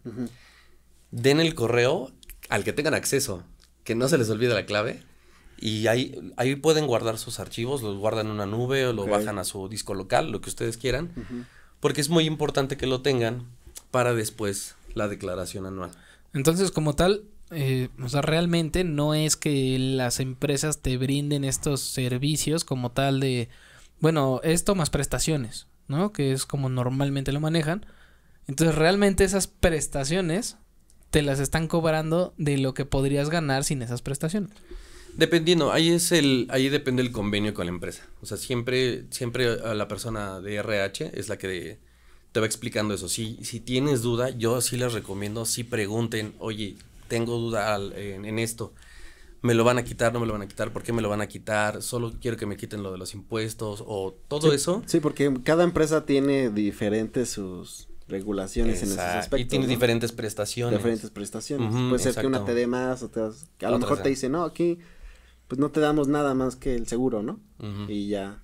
den el correo al que tengan acceso, que no se les olvide la clave. Y ahí, ahí pueden guardar sus archivos, los guardan en una nube o lo bajan a su disco local, lo que ustedes quieran, porque es muy importante que lo tengan para después la declaración anual. Entonces, como tal, eh, o sea, realmente no es que las empresas te brinden estos servicios como tal de, bueno, esto más prestaciones, ¿no? Que es como normalmente lo manejan. Entonces, realmente esas prestaciones te las están cobrando de lo que podrías ganar sin esas prestaciones. Dependiendo, ahí es el, ahí depende el convenio con la empresa. O sea, siempre, siempre a la persona de RH es la que te va explicando eso. Si, si tienes duda, yo sí les recomiendo, si pregunten, oye, tengo duda en, esto, me lo van a quitar, no me lo van a quitar, ¿por qué me lo van a quitar? Solo quiero que me quiten lo de los impuestos o todo eso. Sí, porque cada empresa tiene diferentes sus regulaciones en esos aspectos. Y tiene diferentes prestaciones. Diferentes prestaciones. Puede ser que una te dé más, a lo mejor te dice, no, aquí pues no te damos nada más que el seguro, ¿no? Y ya.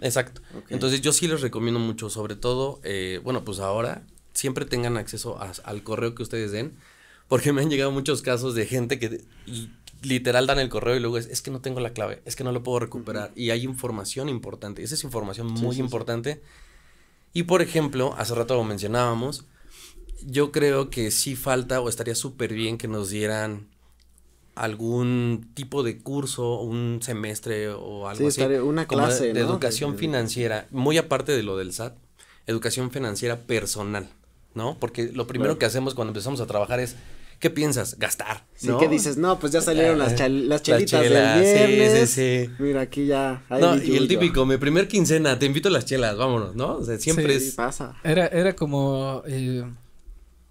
Exacto. Entonces yo sí les recomiendo mucho, sobre todo, eh, bueno, pues ahora siempre tengan acceso al correo que ustedes den, porque me han llegado muchos casos de gente que literal dan el correo y luego es, es que no tengo la clave, es que no lo puedo recuperar. Y hay información importante, esa es información muy importante. Y por ejemplo, hace rato lo mencionábamos, yo creo que sí falta o estaría súper bien que nos dieran algún tipo de curso, un semestre o algo así. Una clase, de, de educación financiera, muy aparte de lo del SAT, educación financiera personal, ¿no? Porque lo primero que hacemos cuando empezamos a trabajar es ¿qué piensas? Gastar. ¿no? Sí, que dices, no, pues ya salieron las, las chelitas del viernes. Sí, Mira, aquí ya. no, y el típico, mi primer quincena, te invito a las chelas, vámonos, ¿no? O sea, siempre pasa. Era, era como eh,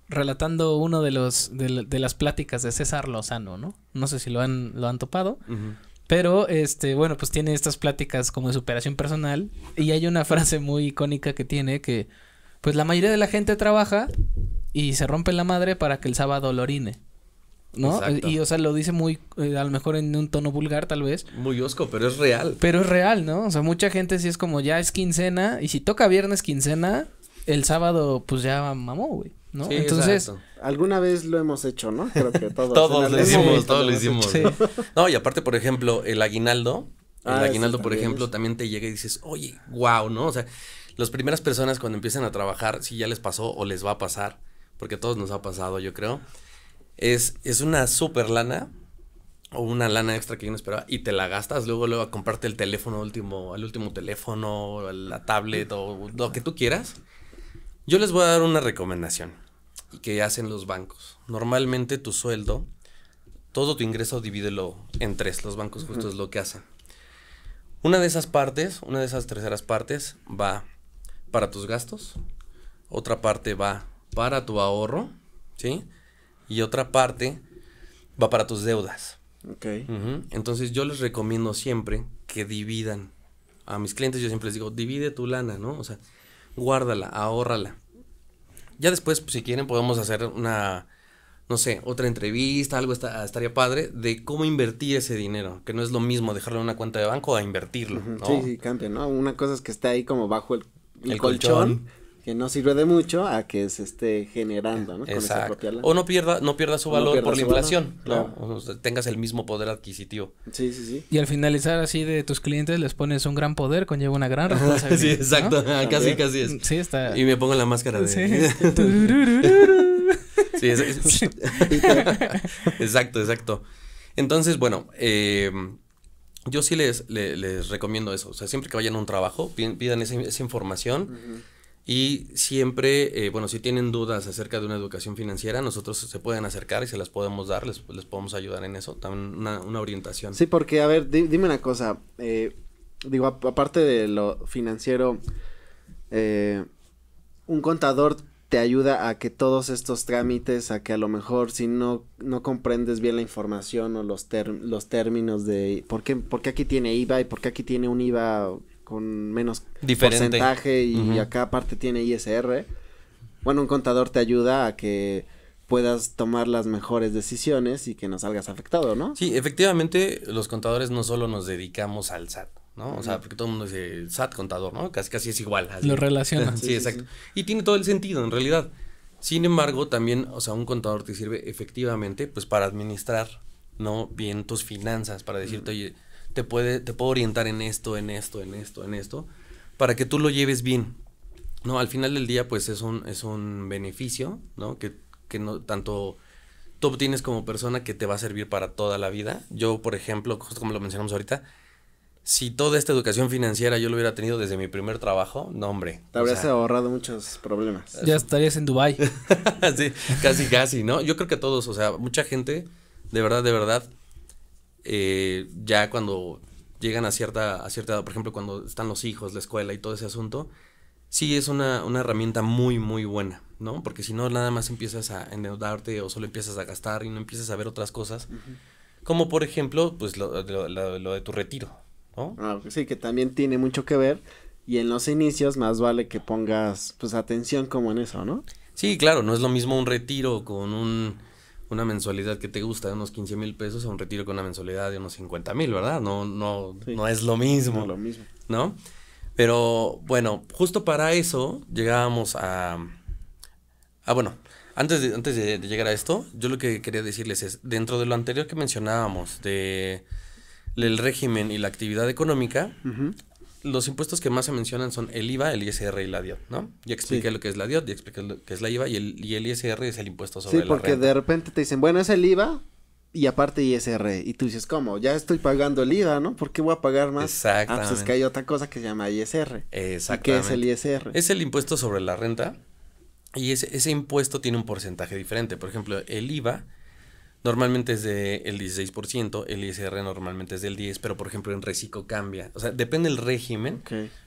relatando uno de los, de, las pláticas de César Lozano, ¿no? No sé si lo han, lo han topado. Pero, este, bueno, pues tiene estas pláticas como de superación personal. Y hay una frase muy icónica que tiene que, pues la mayoría de la gente trabaja, y se rompe la madre para que el sábado lo orine. ¿No? Y o sea, lo dice muy, eh, a lo mejor en un tono vulgar tal vez. Muy osco, pero es real. Pero es real, ¿no? O sea, mucha gente sí es como ya es quincena y si toca viernes quincena, el sábado pues ya mamó, güey. ¿no? Entonces, alguna vez lo hemos hecho, ¿no? Creo que todos. lo hicimos, todos lo hicimos. No, y aparte, por ejemplo, el aguinaldo, el ah, aguinaldo, por ejemplo, también te llega y dices, "Oye, guau ¿no? O sea, las primeras personas cuando empiezan a trabajar, si ya les pasó o les va a pasar, porque a todos nos ha pasado, yo creo, es, es una super lana o una lana extra que yo no esperaba y te la gastas luego, luego a comprarte el teléfono último, el último teléfono, la tablet o lo que tú quieras. Yo les voy a dar una recomendación y que hacen los bancos. Normalmente tu sueldo, todo tu ingreso divídelo en tres. Los bancos justo es lo que hacen. Una de esas partes, una de esas terceras partes va para tus gastos, otra parte va para tu ahorro, ¿sí? Y otra parte va para tus deudas. Ok. Entonces yo les recomiendo siempre que dividan. A mis clientes yo siempre les digo, divide tu lana, ¿no? O sea, guárdala, ahórrala. Ya después, pues, si quieren, podemos hacer una, no sé, otra entrevista, algo estaría padre, de cómo invertir ese dinero, que no es lo mismo dejarlo en una cuenta de banco a invertirlo. ¿no? Sí, sí, ¿no? Una cosa es que esté ahí como bajo el, colchón que no sirve de mucho a que se esté generando, ¿no? Con esa propia O no pierda, no pierda su valor por la inflación, ¿no? O tengas el mismo poder adquisitivo. Sí, sí, sí. Y al finalizar así de tus clientes les pones un gran poder, conlleva una gran responsabilidad. sí, exacto, ah, casi, casi es. Sí, está. Y me pongo la máscara de. Sí, exacto, exacto. Entonces, bueno, eh, yo sí les, les, recomiendo eso. O sea, siempre que vayan a un trabajo, pidan esa, información. Y siempre, eh, bueno, si tienen dudas acerca de una educación financiera, nosotros se pueden acercar y se las podemos dar, les, podemos ayudar en eso, también una, orientación. Sí, porque, a ver, dime una cosa, eh, digo, aparte de lo financiero, eh, un contador te ayuda a que todos estos trámites, a que a lo mejor si no, no comprendes bien la información o los, los términos de por qué, por qué aquí tiene IVA y por qué aquí tiene un IVA con menos porcentaje y, a cada acá aparte tiene ISR. Bueno, un contador te ayuda a que puedas tomar las mejores decisiones y que no salgas afectado, ¿no? Sí, efectivamente, los contadores no solo nos dedicamos al SAT, ¿no? O sea, porque todo el mundo dice el SAT contador, ¿no? Casi casi es igual. Así. Lo relaciona. sí, exacto. Y tiene todo el sentido, en realidad. Sin embargo, también, o sea, un contador te sirve efectivamente, pues, para administrar, ¿no? Bien tus finanzas, para decirte, oye, te, puede, te puedo orientar en esto, en esto, en esto, en esto, para que tú lo lleves bien. No, al final del día, pues es un, es un beneficio, ¿no? Que, que no tanto tú obtienes como persona que te va a servir para toda la vida. Yo, por ejemplo, justo como lo mencionamos ahorita, si toda esta educación financiera yo lo hubiera tenido desde mi primer trabajo, no hombre. Te habrías ahorrado muchos problemas. Ya estarías en Dubai. sí, casi, casi, ¿no? Yo creo que todos, o sea, mucha gente, de verdad, de verdad, eh, ya cuando llegan a cierta, a cierta edad, por ejemplo, cuando están los hijos, la escuela y todo ese asunto, sí es una, una herramienta muy, muy buena, ¿no? Porque si no, nada más empiezas a endeudarte o solo empiezas a gastar y no empiezas a ver otras cosas, como por ejemplo, pues lo, de tu retiro, ¿no? Ah, sí, que también tiene mucho que ver y en los inicios más vale que pongas, pues, atención como en eso, ¿no? Sí, claro, no es lo mismo un retiro con un una mensualidad que te gusta de unos 15 mil pesos a un retiro con una mensualidad de unos 50 mil, ¿verdad? No, no, no es lo mismo. No lo mismo. ¿No? Pero bueno, justo para eso llegábamos a... Ah, bueno, antes, de, antes de, llegar a esto, yo lo que quería decirles es, dentro de lo anterior que mencionábamos de el régimen y la actividad económica, los impuestos que más se mencionan son el IVA, el ISR y la DIOT, ¿no? Ya expliqué lo que es la DIOT, ya expliqué lo que es la IVA y el, ISR es el impuesto sobre la renta. Sí, porque de repente te dicen, bueno, es el IVA y aparte ISR. Y tú dices, ¿cómo? Ya estoy pagando el IVA, ¿no? ¿Por qué voy a pagar más? Exactamente. Ah, pues, es que hay otra cosa que se llama ISR. Exactamente. qué es el ISR? Es el impuesto sobre la renta y ese impuesto tiene un porcentaje diferente. Por ejemplo, el IVA Normalmente es del 16%, el ISR normalmente es del 10%, pero por ejemplo en reciclo cambia. O sea, depende del régimen,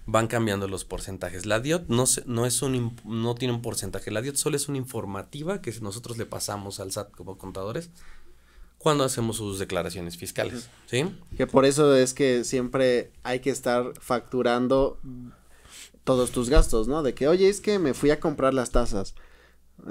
van cambiando los porcentajes. La DIOT no, no, es un, no tiene un porcentaje, la DIOT solo es una informativa que nosotros le pasamos al SAT como contadores cuando hacemos sus declaraciones fiscales, ¿sí? Que por eso es que siempre hay que estar facturando todos tus gastos, ¿no? De que, oye, es que me fui a comprar las tasas.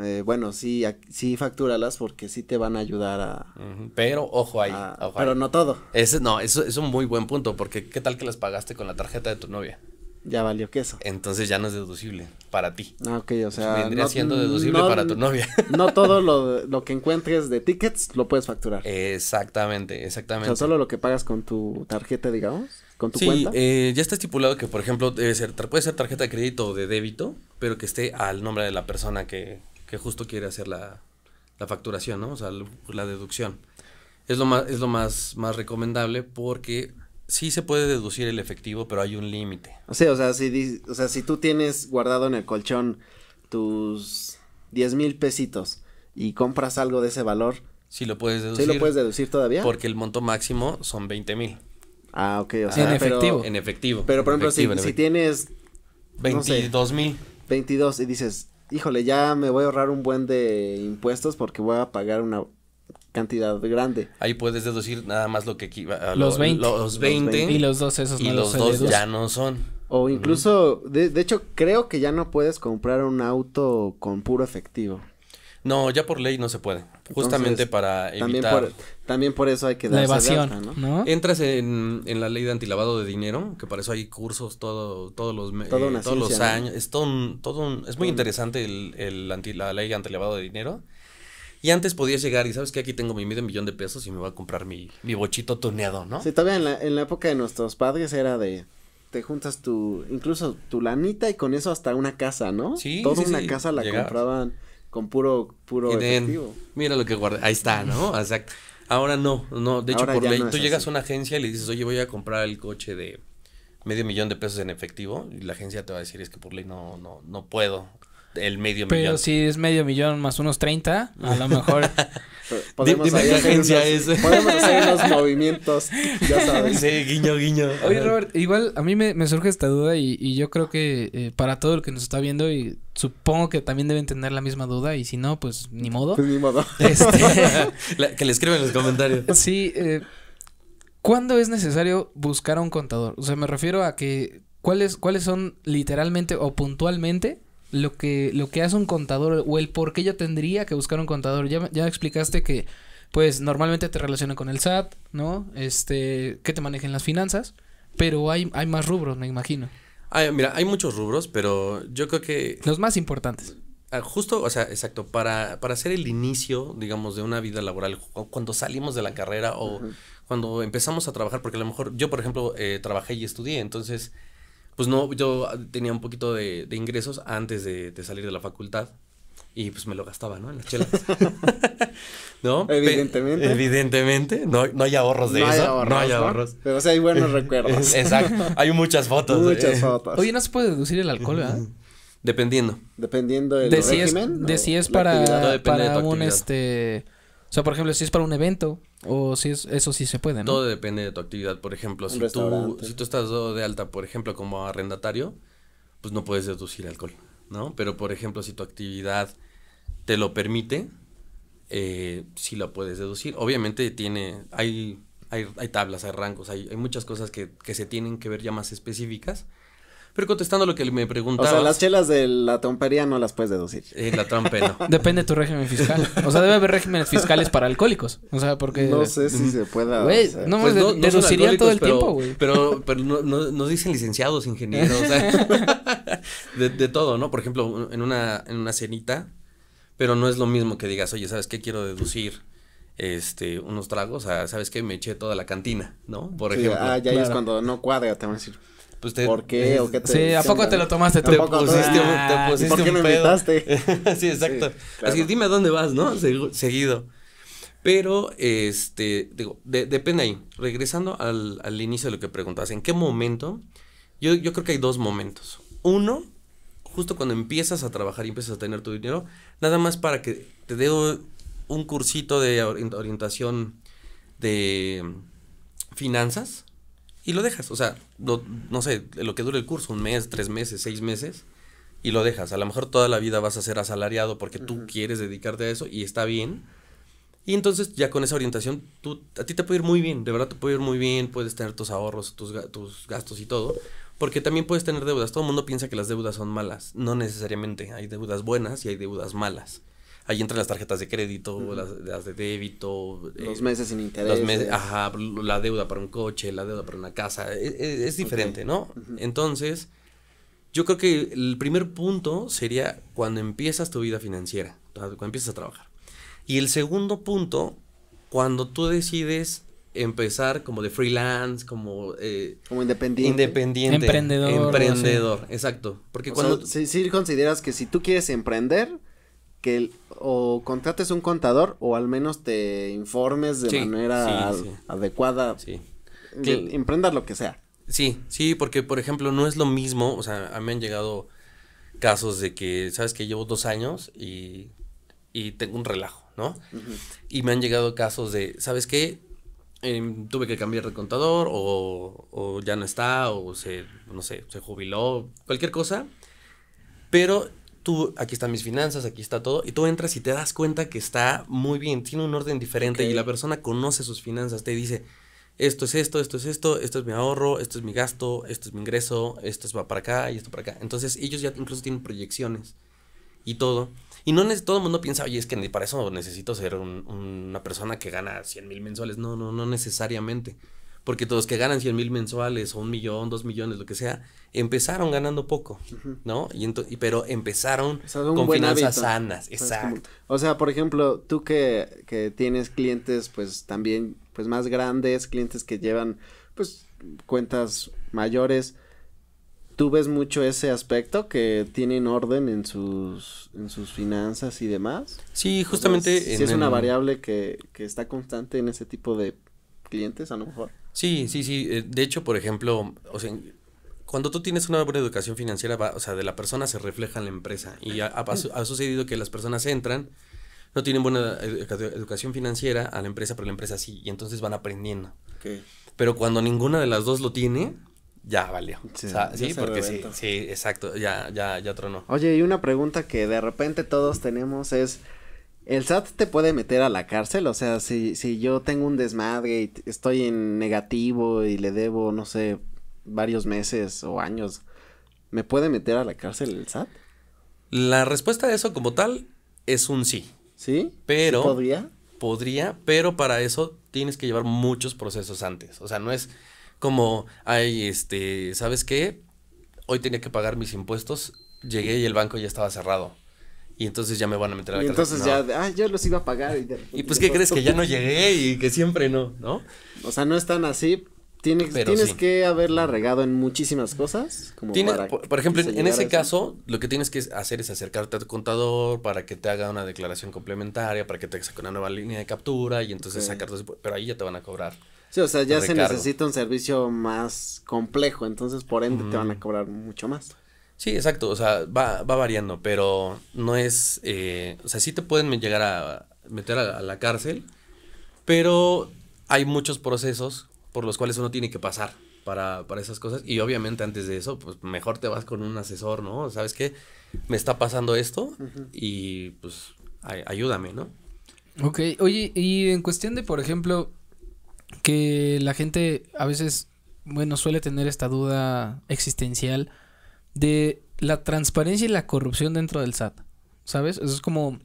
Eh, bueno, sí, sí factúralas porque sí te van a ayudar a. Pero ojo ahí. pero no todo. Ese, no, eso es un muy buen punto porque ¿qué tal que las pagaste con la tarjeta de tu novia? Ya valió queso. Entonces ya no es deducible para ti. Ah, ok, o sea. vendría siendo deducible para tu novia. no todo lo, que encuentres de tickets lo puedes facturar. Exactamente, exactamente. solo lo que pagas con tu tarjeta, digamos. ¿Con tu cuenta? Eh, ya está estipulado que, por ejemplo, debe ser, puede ser tarjeta de crédito o de débito, pero que esté al nombre de la persona que, que justo quiere hacer la, facturación, ¿no? O sea, pues, la deducción. Es lo más, es lo más, más recomendable porque sí se puede deducir el efectivo, pero hay un límite. O sea, o sea, si, o sea, si tú tienes guardado en el colchón tus 10 mil pesitos y compras algo de ese valor. Sí lo puedes deducir. Sí lo puedes deducir todavía. Porque el monto máximo son 20 mil. Ah, ok. O ah, en efectivo. En efectivo. Pero por ejemplo, si, tienes... 22 mil. 22 y dices, híjole, ya me voy a ahorrar un buen de impuestos porque voy a pagar una cantidad grande. Ahí puedes deducir nada más lo que los, 20. los 20. Y los dos esos. no los, los ya no son. O incluso, de, de, hecho, creo que ya no puedes comprar un auto con puro efectivo. No, ya por ley no se puede. Justamente para evitar... También por, eso hay que darse la evasión, ¿no? Entras en, en, la ley de antilavado de dinero, que para eso hay cursos todo, todos los, eh, todos los años. esto Es todo un, todo un, es muy interesante el, el la ley de antilavado de dinero. Y antes podías llegar y sabes que aquí tengo mi medio millón de pesos y me voy a comprar mi, mi bochito tuneado, ¿no? Sí, todavía en la, en la época de nuestros padres era de te juntas tu, incluso tu lanita y con eso hasta una casa, ¿no? Sí. Toda una casa la compraban con puro, puro efectivo. Mira lo que guardé, ahí está, ¿no? Exacto. ahora no, no, de hecho por ley, tú llegas a una agencia y le dices, oye, voy a comprar el coche de medio millón de pesos en efectivo y la agencia te va a decir, es que por ley no, no, no puedo, el medio millón. Pero si es medio millón más unos 30, a lo mejor. podemos, hacer podemos hacer los movimientos, ya sabes. Sí, guiño, guiño. Oye, Robert, igual a mí me, surge esta duda y, yo creo que eh, para todo el que nos está viendo y supongo que también deben tener la misma duda y si no, pues ni modo. Pues ni modo. Este, que le escriben en los comentarios. Sí, eh, ¿cuándo es necesario buscar a un contador? O sea, me refiero a que ¿cuáles, cuáles son literalmente o puntualmente lo que, lo que hace un contador o el por qué yo tendría que buscar un contador. Ya, ya explicaste que, pues, normalmente te relaciona con el SAT, ¿no? Este, que te manejen las finanzas, pero hay, hay más rubros, me imagino. mira, hay muchos rubros, pero yo creo que... Los más importantes. Ah, justo, o sea, exacto, para, para hacer el inicio, digamos, de una vida laboral, cuando salimos de la carrera o cuando empezamos a trabajar, porque a lo mejor yo, por ejemplo, eh, trabajé y estudié, entonces pues no, yo tenía un poquito de, ingresos antes de, salir de la facultad y pues me lo gastaba, ¿no? En las chelas. ¿No? Evidentemente. evidentemente. No, no, hay ahorros de no eso. Hay ahorros, no hay ahorros. Pero sí hay buenos recuerdos. Exacto. Hay muchas fotos. ¿eh? Muchas fotos. Oye, no se puede deducir el alcohol, ¿verdad? Dependiendo. Dependiendo del de régimen. es, de si es para, un este o sea, por ejemplo, si es para un evento o si es eso sí se puede, ¿no? Todo depende de tu actividad, por ejemplo, si tú si tú estás de alta, por ejemplo, como arrendatario, pues no puedes deducir alcohol, ¿no? Pero por ejemplo, si tu actividad te lo permite, eh, sí la puedes deducir. Obviamente tiene hay hay, hay tablas, hay rangos, hay, hay muchas cosas que se tienen que ver ya más específicas pero contestando lo que me preguntaba. O sea, las chelas de la trompería no las puedes deducir. Eh, la trompe no. Depende de tu régimen fiscal. O sea, debe haber regímenes fiscales para alcohólicos. O sea, porque. No sé si se pueda. no, pues no, todo el pero, tiempo, güey. Pero, pero no, no, nos dicen licenciados, ingenieros. de, todo, ¿no? Por ejemplo, en una, en una cenita, pero no es lo mismo que digas, oye, ¿sabes qué quiero deducir? este, unos tragos, a, ¿sabes qué? Me eché toda la cantina, ¿no? Por ejemplo. Ah, ya es cuando no cuadra, te van a decir, pues, ¿Por qué? ¿O qué te sí, ¿a poco te lo tomaste Te pusiste, ah, pedo? sí, exacto. Así que dime dónde vas, ¿no? Seguido. Pero, este, digo, depende ahí. Regresando al, inicio de lo que preguntabas, ¿en qué momento? Yo, yo creo que hay dos momentos. Uno, justo cuando empiezas a trabajar y empiezas a tener tu dinero, nada más para que te dé un cursito de orientación de mm, finanzas y lo dejas. O sea, no sé, lo que dure el curso, un mes, tres meses, seis meses, y lo dejas. A lo mejor toda la vida vas a ser asalariado porque tú quieres dedicarte a eso y está bien. Y entonces ya con esa orientación, tú, a ti te puede ir muy bien, de verdad te puede ir muy bien, puedes tener tus ahorros, tus, tus gastos y todo, porque también puedes tener deudas. Todo el mundo piensa que las deudas son malas, no necesariamente. Hay deudas buenas y hay deudas malas. Ahí entran las tarjetas de crédito, las, de débito. Eh, los meses sin interés. ajá, la deuda para un coche, la deuda para una casa. E, e, es, diferente, ¿no? Entonces, yo creo que el primer punto sería cuando empiezas tu vida financiera, cuando empiezas a trabajar. Y el segundo punto, cuando tú decides empezar como de freelance, como... Eh, como independiente. Independiente. Emprendedor. Emprendedor, exacto. Porque cuando... si, consideras que si tú quieres emprender, que o contrates un contador o al menos te informes de manera adecuada. Sí. Que, emprendas lo que sea. Sí, sí, porque por ejemplo no es lo mismo, o sea, a mí han llegado casos de que, sabes que llevo dos años y, tengo un relajo, ¿no? Y me han llegado casos de, ¿sabes qué? Em, tuve que cambiar de contador o, o ya no está o se, no sé, se jubiló, cualquier cosa. Pero tú, aquí están mis finanzas, aquí está todo, y tú entras y te das cuenta que está muy bien, tiene un orden diferente y la persona conoce sus finanzas, te dice, esto es esto, esto es esto, esto es mi ahorro, esto es mi gasto, esto es mi ingreso, esto es va para acá y esto para acá. Entonces ellos ya incluso tienen proyecciones y todo. Y no todo el mundo piensa, oye, es que para eso necesito ser una persona que gana 100 mil mensuales. No, no, no necesariamente. Porque todos que ganan 100 mil mensuales o un millón, dos millones, lo que sea, empezaron ganando poco, ¿no? Y entonces, pero empezaron con finanzas sanas, pues, exacto. O sea, por ejemplo, tú que, que tienes clientes pues también pues más grandes, clientes que llevan pues cuentas mayores, ¿Tú ves mucho ese aspecto que tienen orden en sus en sus finanzas y demás? Sí, justamente. es una variable que, que está constante en ese tipo de clientes a lo mejor. Sí, sí, sí. Eh, de hecho, por ejemplo, o sea, cuando tú tienes una buena educación financiera, o sea, de la persona se refleja en la empresa. Y ha, sucedido que las personas entran, no tienen buena educación financiera a la empresa, pero la empresa sí, y entonces van aprendiendo. Pero cuando ninguna de las dos lo tiene, ya valió. Sí, porque sí, sí, exacto, ya, ya, ya tronó. Oye, y una pregunta que de repente todos tenemos es el SAT te puede meter a la cárcel, o sea, si, si yo tengo un desmadre estoy en negativo y le debo, no sé, varios meses o años, ¿me puede meter a la cárcel el SAT? La respuesta a eso como tal es un sí. ¿Sí? Pero... ¿Podría? Podría, pero para eso tienes que llevar muchos procesos antes. O sea, no es como, ay, este, ¿sabes qué? Hoy tenía que pagar mis impuestos, llegué y el banco ya estaba cerrado y entonces ya me van a meter a la y entonces ya, ah, yo los iba a pagar. Y, pues, ¿qué crees? Que ya no llegué y que siempre no, ¿no? O sea, no están así. Tienes, tienes que haberla regado en muchísimas cosas. Como por, ejemplo, en, ese caso, lo que tienes que hacer es acercarte a tu contador para que te haga una declaración complementaria, para que te saque una nueva línea de captura y entonces sacar. Pero ahí ya te van a cobrar. Sí, o sea, ya se necesita un servicio más complejo, entonces por ende te van a cobrar mucho más. Sí, exacto, o sea, va, va variando, pero no es, eh, o sea, sí te pueden llegar a meter a, la cárcel, pero hay muchos procesos por los cuales uno tiene que pasar para, esas cosas. Y obviamente antes de eso, pues mejor te vas con un asesor, ¿no? ¿Sabes qué? Me está pasando esto y pues ayúdame, ¿no? Ok, oye, y en cuestión de, por ejemplo, que la gente a veces, bueno, suele tener esta duda existencial de la transparencia y la corrupción dentro del SAT. ¿Sabes? Eso es como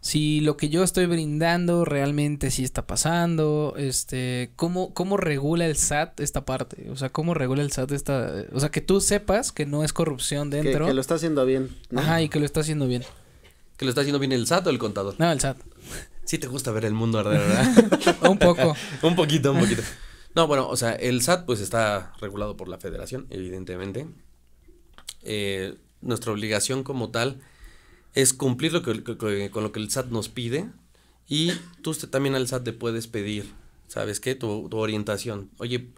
si lo que yo estoy brindando realmente sí está pasando, este, cómo, cómo regula el SAT esta parte, o sea, cómo regula el SAT esta, o sea, que tú sepas que no es corrupción dentro. Que, lo está haciendo bien. ¿no? Ajá, y que lo está haciendo bien. ¿Que lo está haciendo bien el SAT o el contador? No, el SAT. Sí te gusta ver el mundo arder, ¿verdad? un poco. un poquito, un poquito. No, bueno, o sea, el SAT pues está regulado por la federación, evidentemente. Eh, nuestra obligación como tal es cumplir lo que, con lo que el SAT nos pide y tú también al SAT le puedes pedir, ¿sabes qué? Tu, orientación. Oye,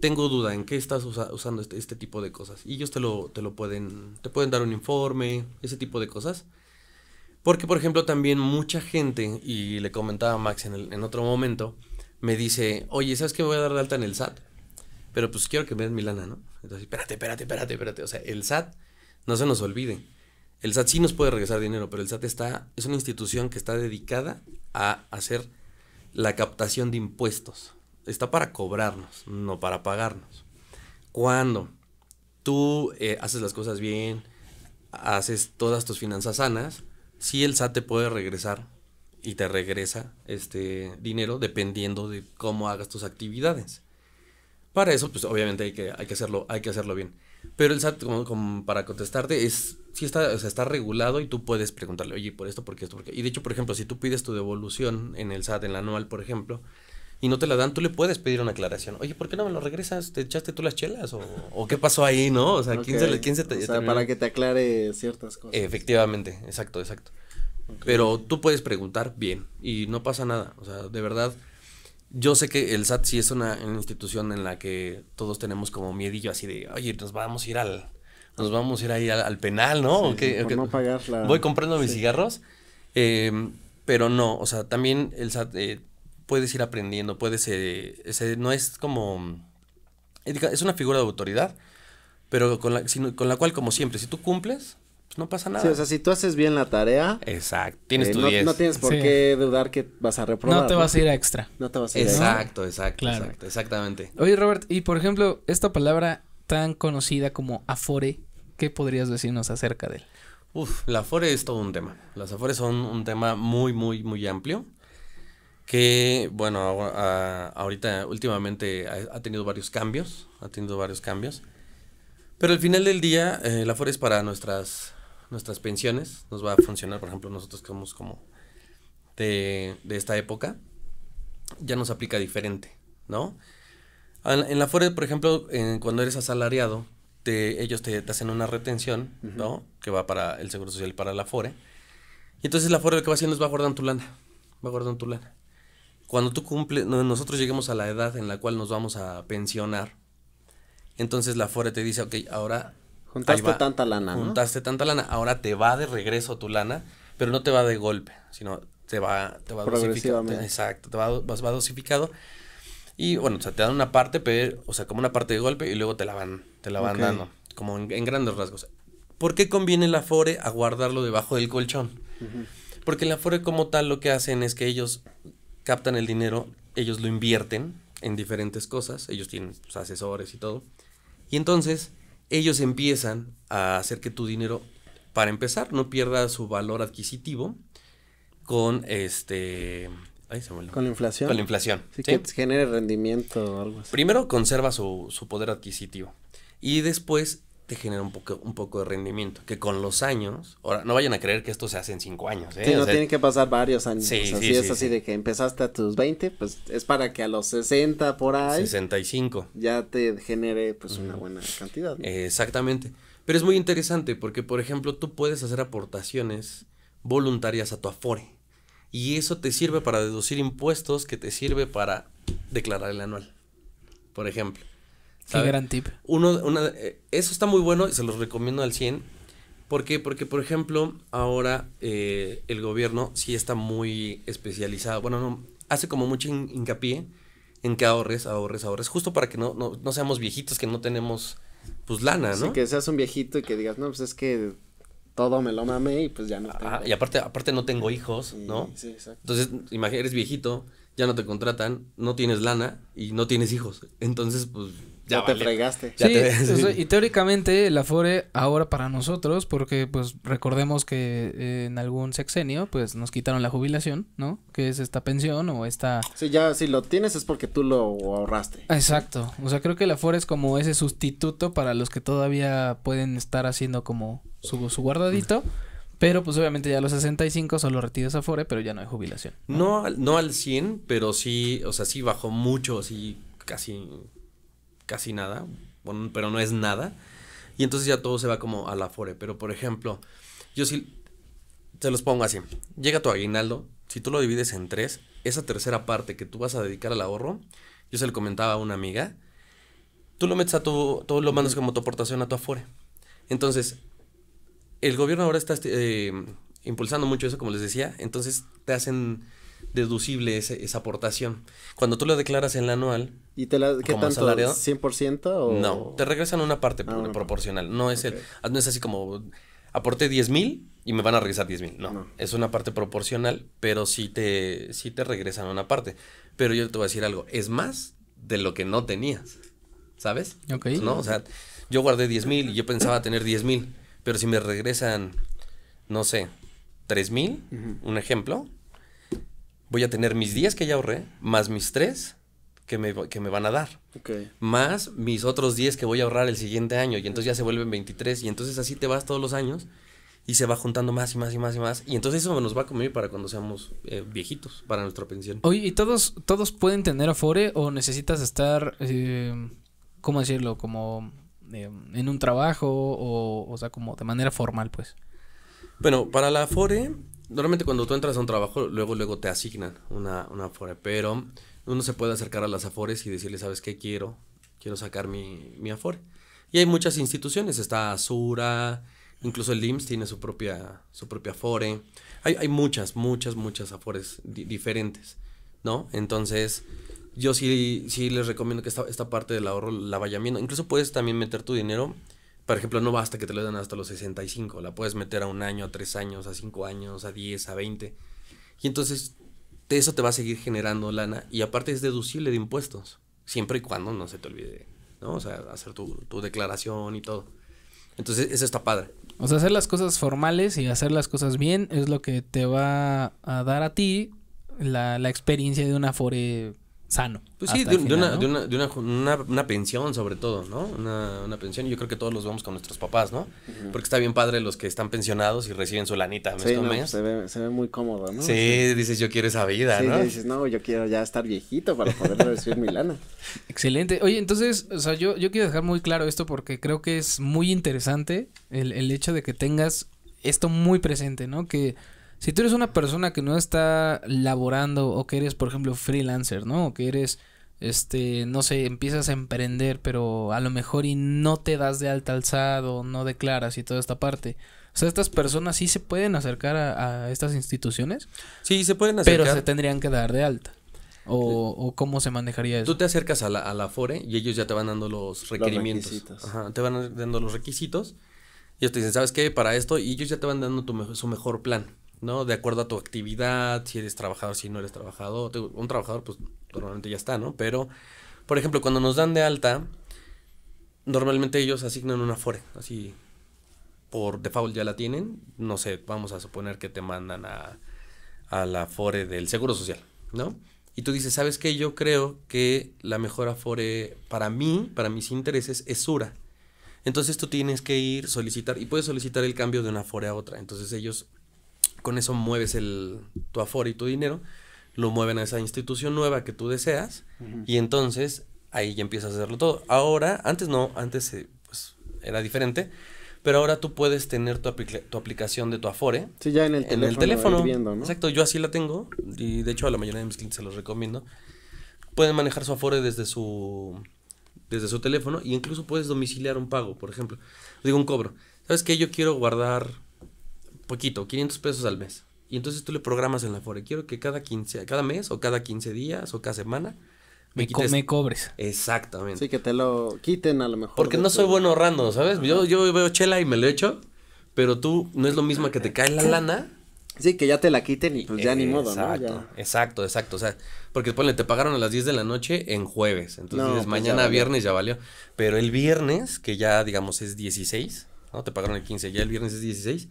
tengo duda en qué estás usando este, este, tipo de cosas. Y ellos te lo, te lo pueden, te pueden dar un informe, ese tipo de cosas. Porque, por ejemplo, también mucha gente, y le comentaba Max en, en otro momento, me dice, oye, ¿sabes qué voy a dar de alta en el SAT? pero pues quiero que me den mi ¿no? Entonces, espérate, espérate, espérate, espérate. O sea, el SAT, no se nos olvide. El SAT sí nos puede regresar dinero, pero el SAT está, es una institución que está dedicada a hacer la captación de impuestos. Está para cobrarnos, no para pagarnos. Cuando tú eh, haces las cosas bien, haces todas tus finanzas sanas, sí el SAT te puede regresar y te regresa este dinero dependiendo de cómo hagas tus actividades. Para eso, pues obviamente hay que, hay que, hacerlo, hay que hacerlo bien. Pero el SAT, como, para contestarte, es sí está, o sea, está regulado y tú puedes preguntarle, oye, por esto, por qué esto, por Y de hecho, por ejemplo, si tú pides tu devolución en el SAT, en la anual, por ejemplo, y no te la dan, tú le puedes pedir una aclaración. Oye, ¿por qué no me lo regresas? ¿Te echaste tú las chelas? ¿O, qué pasó ahí, no? O sea, ¿quién se, se te, o para que te aclare ciertas cosas. Efectivamente, exacto, exacto. Pero tú puedes preguntar bien y no pasa nada. O sea, de verdad, yo sé que el SAT sí es una, institución en la que todos tenemos como miedillo así de, oye, nos vamos a ir al, nos vamos a ir ahí al, penal, ¿no? no la... Voy comprando mis cigarros, em, pero no, o sea, también el SAT eh, puedes ir aprendiendo, puedes, eh, ser no es como, es una figura de autoridad, pero con la, con la cual, como siempre, si tú cumples, pues no pasa nada. o sea, si tú haces bien la tarea. Exacto. Tienes eh, tu no, No tienes por qué dudar que vas a reprobar. No te vas a ir a extra. No te vas a ir exacto, Exacto, claro. exacto, exactamente. Oye, Robert, y por ejemplo, esta palabra tan conocida como afore, ¿qué podrías decirnos acerca de él? Uf, la afore es todo un tema. Las afores son un tema muy, muy, muy amplio que bueno, ahorita últimamente ha, tenido varios cambios, ha tenido varios cambios, pero al final del día eh, la Afore es para nuestras nuestras pensiones, nos va a funcionar, por ejemplo, nosotros que somos como de, de esta época, ya nos aplica diferente, ¿no? En, la FORE, por ejemplo, cuando eres asalariado, te, ellos te, hacen una retención, ¿no? Que va para el Seguro Social para la FORE. Y entonces la FORE lo que va haciendo es va guardando tu lana, va guardando tu lana. Cuando tú cumples, nosotros lleguemos a la edad en la cual nos vamos a pensionar, entonces la FORE te dice, ok, ahora Juntaste tanta lana. Juntaste tanta lana. Ahora te va de regreso tu lana, pero no te va de golpe, sino te va, te va dosificado. Exacto, te va, va, dosificado. Y bueno, o sea, te dan una parte, o sea, como una parte de golpe y luego te la van, te la van dando, como en, grandes rasgos. ¿Por qué conviene el Afore a guardarlo debajo del colchón? Porque la Afore como tal lo que hacen es que ellos captan el dinero, ellos lo invierten en diferentes cosas, ellos tienen sus pues, asesores y todo. Y entonces ellos empiezan a hacer que tu dinero, para empezar, no pierda su valor adquisitivo con este... se con la inflación. Con la inflación. Sí, que genere rendimiento o algo así. Primero conserva su, su poder adquisitivo y después te genera un poco, un poco de rendimiento. Que con los años, ahora no vayan a creer que esto se hace en cinco años. ¿eh? no tienen que pasar varios años. Sí, es así de que empezaste a tus 20, pues es para que a los 60 por ahí. 65. Ya te genere pues una buena cantidad. exactamente. Pero es muy interesante porque, por ejemplo, tú puedes hacer aportaciones voluntarias a tu Afore. Y eso te sirve para deducir impuestos que te sirve para declarar el anual. Por ejemplo. Qué gran tip. Uno, una, eh, eso está muy bueno y se los recomiendo al 100. ¿Por qué? Porque, por ejemplo, ahora eh, el gobierno sí está muy especializado. Bueno, no, hace como mucho hincapié en que ahorres, ahorres, ahorres, justo para que no, no, no seamos viejitos que no tenemos, pues, lana, ¿no? Sí, que seas un viejito y que digas, no, pues es que todo me lo mame y pues ya no tengo. y aparte, aparte no tengo hijos, ¿no? Sí, exacto. Entonces, imagínate, eres viejito, ya no te contratan, no tienes lana y no tienes hijos. Entonces, pues, ya, te fregaste. Sí, y teóricamente el Afore ahora para nosotros, porque pues recordemos que eh, en algún sexenio pues nos quitaron la jubilación, ¿no? Que es esta pensión o esta... Sí, ya si lo tienes es porque tú lo ahorraste. Exacto, o sea, creo que el Afore es como ese sustituto para los que todavía pueden estar haciendo como su, guardadito. Mm. Pero pues obviamente ya a los 65 solo a Afore, pero ya no hay jubilación. ¿no? no, no al 100, pero sí, o sea, sí bajó mucho, sí casi casi nada, pero no es nada. Y entonces ya todo se va como a la Pero por ejemplo, yo si, se los pongo así. Llega tu aguinaldo, si tú lo divides en tres, esa tercera parte que tú vas a dedicar al ahorro, yo se lo comentaba a una amiga, tú lo metes a tu, tú lo mandas como tu aportación a tu afore. Entonces, el gobierno ahora está este, eh, impulsando mucho eso, como les decía, entonces te hacen deducible esa aportación. Cuando tú lo declaras en la anual... ¿Y te la, qué tanto? Salario, ¿100% o...? No, te regresan una parte ah, proporcional. No es, el, ah, no es así como aporté 10 mil y me van a regresar 10 mil. No, es una parte proporcional, pero sí te, sí te regresan una parte. Pero yo te voy a decir algo, es más de lo que no tenías, ¿sabes? Ok. No, o sea, yo guardé 10 mil y yo pensaba tener 10 mil, pero si me regresan, no sé, 3 mil, un ejemplo, voy a tener mis 10 que ya ahorré, más mis 3 que me, que me van a dar. Okay. Más mis otros 10 que voy a ahorrar el siguiente año. Y entonces ya se vuelven 23. Y entonces así te vas todos los años. Y se va juntando más y más y más y más. Y entonces eso nos va a comer para cuando seamos eh, viejitos, para nuestra pensión. Oye, ¿y todos, todos pueden tener Afore o necesitas estar, eh, ¿cómo decirlo? Como eh, en un trabajo o, o sea, como de manera formal, pues. Bueno, para la Afore Normalmente cuando tú entras a un trabajo, luego, luego te asignan una, una Afore, pero uno se puede acercar a las Afores y decirle, ¿sabes qué quiero? Quiero sacar mi, mi Afore. Y hay muchas instituciones, está Asura, incluso el IMSS tiene su propia, su propia Afore. Hay, hay muchas, muchas, muchas Afores diferentes, ¿no? Entonces, yo sí, sí les recomiendo que esta, esta parte del ahorro la vayan viendo. Incluso puedes también meter tu dinero por ejemplo, no basta que te lo den hasta los 65, la puedes meter a un año, a tres años, a cinco años, a diez a veinte Y entonces eso te va a seguir generando lana y aparte es deducible de impuestos, siempre y cuando no se te olvide, ¿no? O sea, hacer tu, declaración y todo. Entonces, eso está padre. O sea, hacer las cosas formales y hacer las cosas bien es lo que te va a dar a ti la, la experiencia de una fore sano. Pues sí, de, una, de, una, de, una, una, pensión sobre todo, ¿no? Una, pensión, y yo creo que todos los vemos con nuestros papás, ¿no? Porque está bien padre los que están pensionados y reciben su lanita Se, ve, se ve, muy cómodo, ¿no? Sí, dices, yo quiero esa vida, ¿no? Sí, dices, no, yo quiero ya estar viejito para poder recibir mi lana. Excelente. Oye, entonces, o sea, yo, yo quiero dejar muy claro esto porque creo que es muy interesante el, el hecho de que tengas esto muy presente, ¿no? Que si tú eres una persona que no está laborando o que eres, por ejemplo, freelancer, ¿no? O que eres, este, no sé, empiezas a emprender, pero a lo mejor y no te das de alta alzado, no declaras y toda esta parte. O sea, estas personas sí se pueden acercar a, estas instituciones. Sí, se pueden acercar. Pero se tendrían que dar de alta. O, cómo se manejaría eso? Tú te acercas a la, FORE y ellos ya te van dando los requerimientos. te van dando los requisitos. Y ellos te dicen, ¿sabes qué? Para esto, y ellos ya te van dando tu, su mejor plan. ¿no? De acuerdo a tu actividad, si eres trabajador, si no eres trabajador. Un trabajador, pues normalmente ya está, ¿no? Pero, por ejemplo, cuando nos dan de alta, normalmente ellos asignan una FORE, así por default ya la tienen. No sé, vamos a suponer que te mandan a, a la FORE del Seguro Social, ¿no? Y tú dices, ¿sabes qué? Yo creo que la mejor Afore para mí, para mis intereses, es Sura. Entonces tú tienes que ir, solicitar, y puedes solicitar el cambio de una Afore a otra. Entonces ellos con eso mueves el, tu aforo y tu dinero, lo mueven a esa institución nueva que tú deseas y entonces ahí ya empiezas a hacerlo todo. Ahora, antes no, antes eh, pues, era diferente, pero ahora tú puedes tener tu, tu aplicación de tu Afore. Sí, ya en el teléfono. Exacto, yo así la tengo y de hecho a la mayoría de mis clientes se los recomiendo. Pueden manejar su Afore desde su desde su teléfono y incluso puedes domiciliar un pago, por ejemplo, digo un cobro. ¿Sabes qué? Yo quiero guardar poquito, 500 pesos al mes. Y entonces tú le programas en la Afore, quiero que cada 15, cada mes o cada 15 días o cada semana me, me, cobres. Exactamente. Sí, que te lo quiten a lo mejor. Porque no soy bueno ahorrando, ¿sabes? Yo, yo veo chela y me lo echo, pero tú no es lo mismo que te cae la lana. Sí, que ya te la quiten y pues ya ni modo, exacto, ¿no? Ya. Exacto, exacto. O sea, porque le te pagaron a las 10 de la noche en jueves. Entonces dices, pues, mañana viernes ya valió. Pero el viernes, que ya digamos es 16, ¿no? Te pagaron el 15, ya el viernes es 16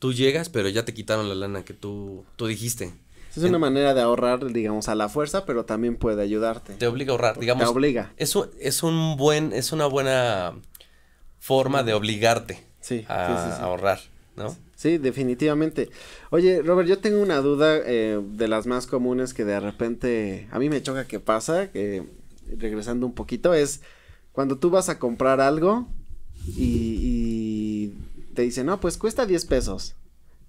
tú llegas, pero ya te quitaron la lana que tú, tú dijiste. Es una manera de ahorrar, digamos, a la fuerza, pero también puede ayudarte. Te obliga a ahorrar, digamos. Te obliga. Eso es un buen, es una buena forma de obligarte a, ahorrar, ¿no? Sí, definitivamente. Oye, Robert, yo tengo una duda eh, de las más comunes que de repente a mí me choca que pasa, que regresando un poquito, es cuando tú vas a comprar algo y dice, no, pues cuesta 10 pesos.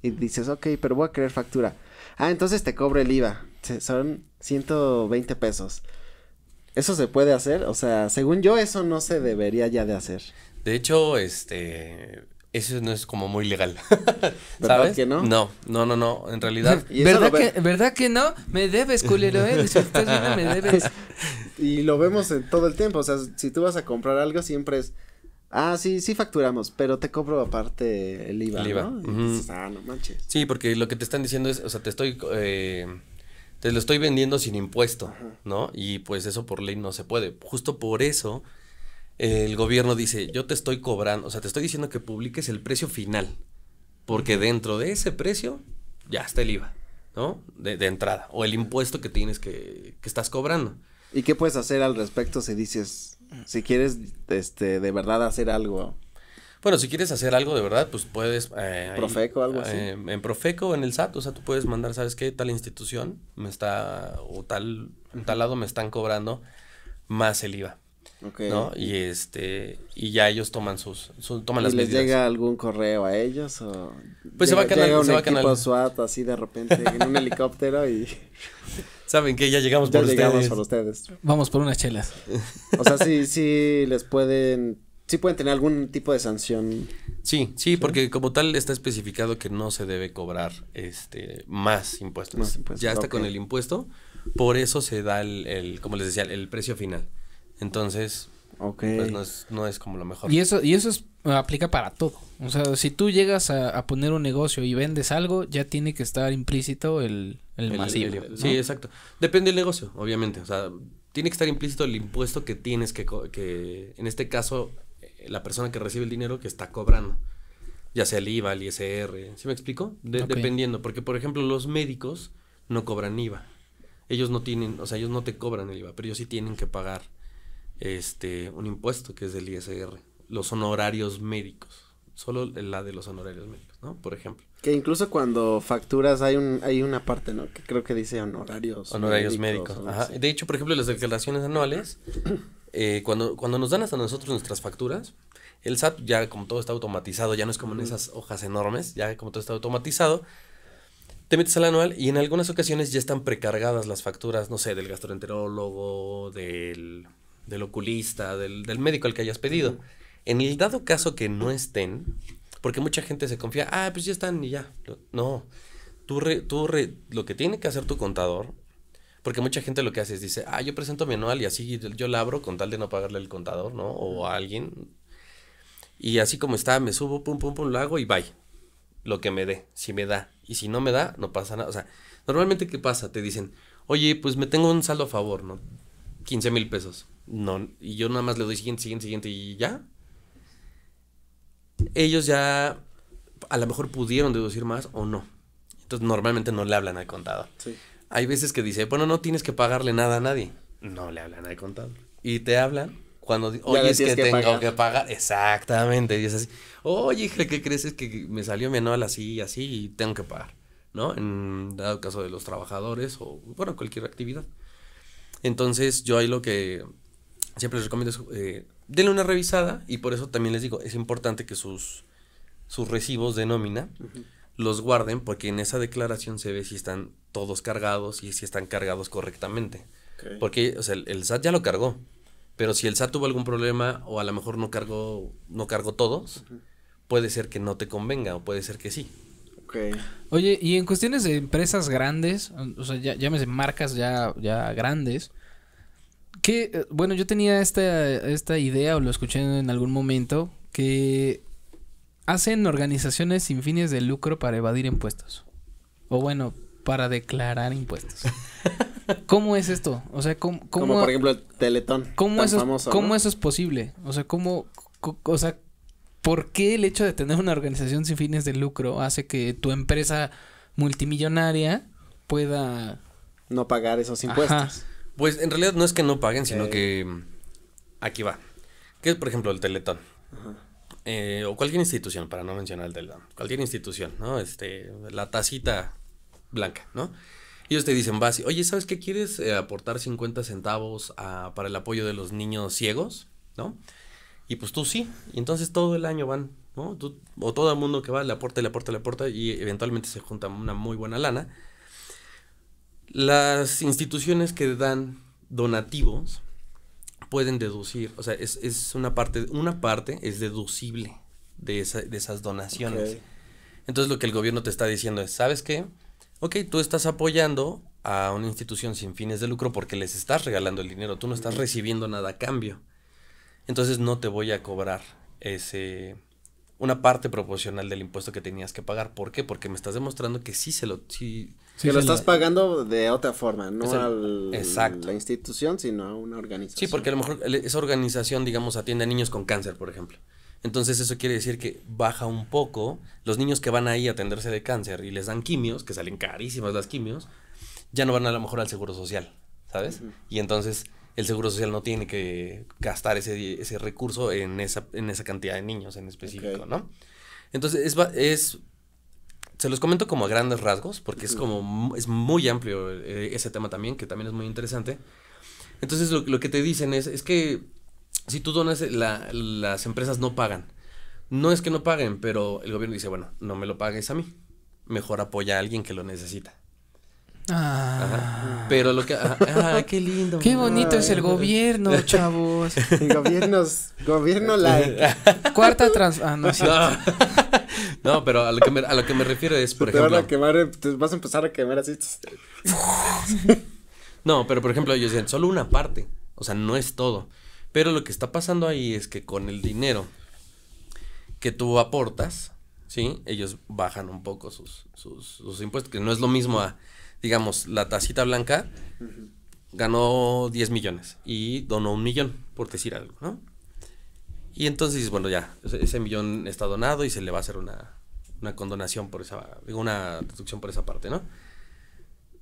Y dices, ok, pero voy a querer factura. Ah, entonces te cobro el IVA. Son 120 pesos. ¿Eso se puede hacer? O sea, según yo, eso no se debería ya de hacer. De hecho, este. Eso no es como muy legal. ¿Sabes? que no? No, no, no, no. En realidad. ¿Verdad, que, ¿Verdad que no? Me debes, culero, ¿eh? me debes. Y lo vemos en todo el tiempo. O sea, si tú vas a comprar algo, siempre es Ah, sí, sí facturamos, pero te cobro aparte el IVA. El IVA. ah, no manches. Sí, porque lo que te están diciendo es, o sea, te estoy. Eh, te lo estoy vendiendo sin impuesto, ¿no? Y pues eso por ley no se puede. Justo por eso el gobierno dice, yo te estoy cobrando, o sea, te estoy diciendo que publiques el precio final, porque dentro de ese precio ya está el IVA, ¿no? De, de entrada, o el impuesto que tienes que, que estás cobrando. ¿Y qué puedes hacer al respecto si dices, si quieres, este, de verdad hacer algo. Bueno, si quieres hacer algo de verdad, pues puedes... Eh, Profeco, o algo así. Eh, en Profeco, o en el SAT, o sea, tú puedes mandar, ¿sabes qué? Tal institución me está, o tal, en tal lado me están cobrando más el IVA. Ok. ¿no? Y este, y ya ellos toman sus, toman las las les llega algún correo a ellos o...? Pues se va a canal, un se va equipo canal. SWAT así de repente en un helicóptero y... Saben que ya llegamos por llegamos ustedes. ustedes. Vamos por unas chelas. O sea, sí, sí les pueden sí pueden tener algún tipo de sanción. Sí, sí, porque como tal está especificado que no se debe cobrar este más impuestos. ya está con el impuesto, por eso se da el, el, como les decía, el precio final. Entonces, okay. Pues, no es, no es como lo mejor. Y eso, y eso es, aplica para todo. O sea, si tú llegas a, poner un negocio y vendes algo, ya tiene que estar implícito el, el, Sí, exacto. Depende del negocio, obviamente. O sea, tiene que estar implícito el impuesto que tienes que, que en este caso, eh, la persona que recibe el dinero que está cobrando. Ya sea el IVA, el ISR. ¿Sí me explico? Dependiendo. Porque, por ejemplo, los médicos no cobran IVA. Ellos no tienen, o sea, ellos no te cobran el IVA, pero ellos sí tienen que pagar este un impuesto que es del ISR, los honorarios médicos solo la de los honorarios médicos, ¿no? Por ejemplo. Que incluso cuando facturas hay un hay una parte, ¿no? Que creo que dice honorarios. Honorarios médicos. Ajá. De hecho, por ejemplo, las declaraciones anuales, eh, cuando, cuando nos dan hasta nosotros nuestras facturas, el SAT ya como todo está automatizado, ya no es como en esas hojas enormes, ya como todo está automatizado, te metes al anual y en algunas ocasiones ya están precargadas las facturas, no sé, del gastroenterólogo, del, del oculista, del, del médico al que hayas pedido. En el dado caso que no estén, porque mucha gente se confía, ah, pues ya están y ya. No, tú, tú lo que tiene que hacer tu contador, porque mucha gente lo que hace es dice, ah, yo presento mi anual y así yo, la abro con tal de no pagarle el contador, ¿no? O a alguien. Y así como está, me subo, pum, pum, pum, lo hago y bye. Lo que me dé, si me da. Y si no me da, no pasa nada. O sea, normalmente, ¿qué pasa? Te dicen, oye, pues me tengo un saldo a favor, ¿no? 15 mil pesos. No, y yo nada más le doy siguiente, siguiente, siguiente y ya ellos ya a lo mejor pudieron deducir más o no. Entonces normalmente no le hablan al contado Sí. Hay veces que dice, bueno, no tienes que pagarle nada a nadie. No le hablan al contado Y te hablan cuando oye es que, tengo que pagar. Exactamente. Y es así. Oye, hija, ¿qué crees? Es que me salió mi anual así y así y tengo que pagar. ¿No? En dado caso de los trabajadores o, bueno, cualquier actividad. Entonces, yo ahí lo que siempre les recomiendo es eh, denle una revisada y por eso también les digo, es importante que sus, sus recibos de nómina los guarden porque en esa declaración se ve si están todos cargados y si están cargados correctamente. Porque o sea, el, SAT ya lo cargó, pero si el SAT tuvo algún problema o a lo mejor no cargó, no cargó todos, puede ser que no te convenga o puede ser que sí. Oye, y en cuestiones de empresas grandes, o sea, ya, llámese marcas ya, ya grandes, que, eh, bueno, yo tenía esta, esta idea, o lo escuché en algún momento, que hacen organizaciones sin fines de lucro para evadir impuestos. O bueno, para declarar impuestos. ¿Cómo es esto? O sea, ¿cómo... Como por ejemplo el Teletón. ¿Cómo, eso, eso es posible? O sea, ¿cómo... O sea, ¿por qué el hecho de tener una organización sin fines de lucro hace que tu empresa multimillonaria pueda... No pagar esos impuestos. Pues en realidad no es que no paguen, sino que mm, aquí va. Que es, por ejemplo, el Teletón. Eh, o cualquier institución, para no mencionar el Teletón. Cualquier institución, ¿no? Este, la tacita blanca, ¿no? Ellos te dicen, vas, oye, ¿sabes qué quieres eh, aportar 50 centavos ah, para el apoyo de los niños ciegos? ¿No? Y pues tú sí. Y entonces todo el año van, ¿no? Tú, o todo el mundo que va le aporta, le aporta, le aporta y eventualmente se junta una muy buena lana las instituciones que dan donativos pueden deducir, o sea, es, una parte, una parte es deducible de, de esas donaciones. Entonces lo que el gobierno te está diciendo es, ¿sabes qué? Ok, tú estás apoyando a una institución sin fines de lucro porque les estás regalando el dinero, tú no estás recibiendo nada a cambio. Entonces no te voy a cobrar ese una parte proporcional del impuesto que tenías que pagar. ¿Por qué? Porque me estás demostrando que sí se lo sí que lo estás pagando de otra forma, no a la institución, sino a una organización. Sí, porque a lo mejor esa organización, digamos, atiende a niños con cáncer, por ejemplo. Entonces eso quiere decir que baja un poco los niños que van ahí a atenderse de cáncer y les dan quimios, que salen carísimas las quimios, ya no van a lo mejor al seguro social, ¿sabes? Y entonces el seguro social no tiene que gastar ese, recurso en esa, en esa cantidad de niños en específico, ¿no? Entonces es, es se los comento como a grandes rasgos, porque es como, es muy amplio eh, ese tema también, que también es muy interesante. Entonces lo, que te dicen es, es que si tú donas, eh, la, las empresas no pagan. No es que no paguen, pero el gobierno dice, bueno, no me lo pagues a mí, mejor apoya a alguien que lo necesita. Ah. Pero lo que. qué lindo. Qué bonito es el gobierno, chavos. Gobiernos, gobierno la. Cuarta trans. Ah, no, No, pero a lo que me, a lo que me refiero es, por te ejemplo. Eh, te vas a empezar a quemar así. no, pero por ejemplo, ellos dicen, solo una parte. O sea, no es todo. Pero lo que está pasando ahí es que con el dinero que tú aportas, ¿sí? Ellos bajan un poco sus, sus, sus impuestos, que no es lo mismo a, digamos, la tacita blanca ganó 10 millones y donó un millón, por decir algo, ¿no? Y entonces, bueno, ya, ese millón está donado y se le va a hacer una, una condonación por esa, digo, una deducción por esa parte, ¿no?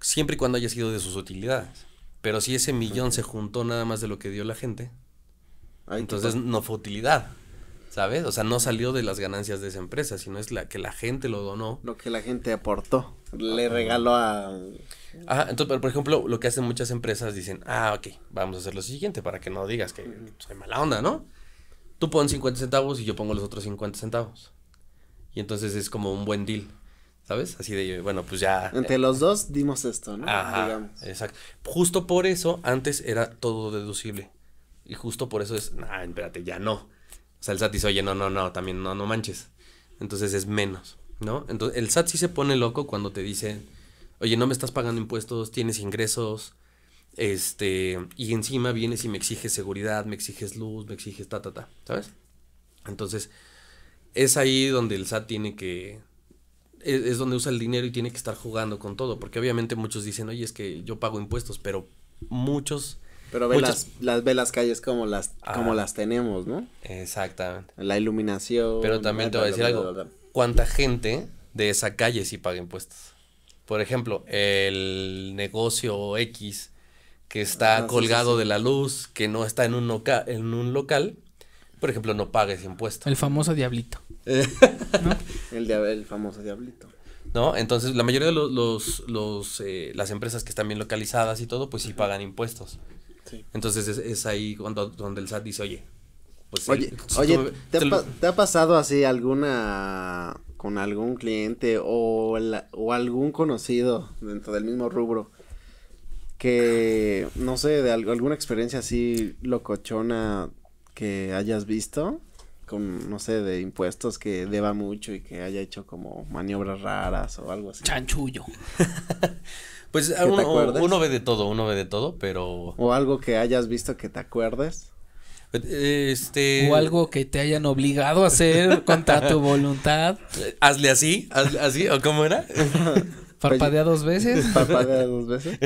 Siempre y cuando haya sido de sus utilidades. Pero si ese millón se juntó nada más de lo que dio la gente, entonces no fue utilidad, ¿sabes? O sea, no salió de las ganancias de esa empresa, sino es la que la gente lo donó. Lo que la gente aportó, le regaló a... Ajá, entonces, pero por ejemplo, lo que hacen muchas empresas dicen, ah, ok, vamos a hacer lo siguiente para que no digas que soy mala onda, ¿no? tú pones 50 centavos y yo pongo los otros 50 centavos. Y entonces es como un buen deal, ¿sabes? Así de, bueno, pues ya. Eh. Entre los dos dimos esto, ¿no? Ajá, exacto. Justo por eso antes era todo deducible. Y justo por eso es, Ah, espérate, ya no. O sea, el SAT dice, oye, no, no, no, también no, no manches. Entonces es menos, ¿no? Entonces el SAT sí se pone loco cuando te dice, oye, no me estás pagando impuestos, tienes ingresos, este, y encima vienes y me exiges seguridad, me exiges luz, me exiges ta, ta, ta, ¿sabes? Entonces, es ahí donde el SAT tiene que, e, es, donde usa el dinero y tiene que estar jugando con todo, porque obviamente muchos dicen, oye, es que yo pago impuestos, pero muchos... Pero ve las, ve las calles como las, como ah. las tenemos, ¿no? Exactamente. La iluminación. Pero también te voy a decir algo, ¿cuánta gente de esa calle sí paga impuestos? Por ejemplo, el negocio X que está ah, colgado de la luz, que no está en un, en un local, por ejemplo, no pagues impuestos. El famoso diablito. el, famoso diablito. ¿no? Entonces, la mayoría de los, los, eh, las empresas que están bien localizadas y todo, pues sí pagan impuestos. Sí. Entonces, es, ahí cuando, donde el SAT dice, oye, pues, Oye, eh, pues, oye te, ha, pasado así alguna, con algún cliente o, o algún conocido dentro del mismo rubro que, no sé, de algo, alguna experiencia así locochona que hayas visto, con, no sé, de impuestos que deba mucho y que haya hecho como maniobras raras o algo así. Chanchullo. pues uno, ve de todo, uno ve de todo, pero... O algo que hayas visto que te acuerdes. Este... O algo que te hayan obligado a hacer contra tu voluntad. Hazle así, hazle así, ¿o cómo era? Parpadea dos veces. Parpadea dos veces.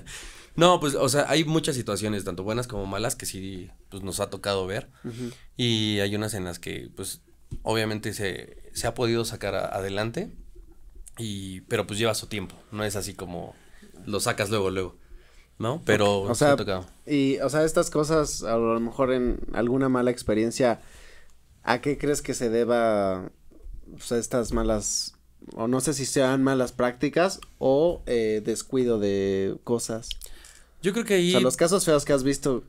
no, pues, o sea, hay muchas situaciones, tanto buenas como malas, que sí, pues, nos ha tocado ver. Y hay unas en las que, pues, obviamente se, se ha podido sacar adelante. Y, pero pues lleva su tiempo. No es así como lo sacas luego, luego. ¿No? Pero o sea, ha tocado. Y, o sea, estas cosas, a lo mejor en alguna mala experiencia, ¿a qué crees que se deba pues, estas malas o no sé si sean malas prácticas o eh, descuido de cosas. Yo creo que ahí... O sea, los casos feos que has visto,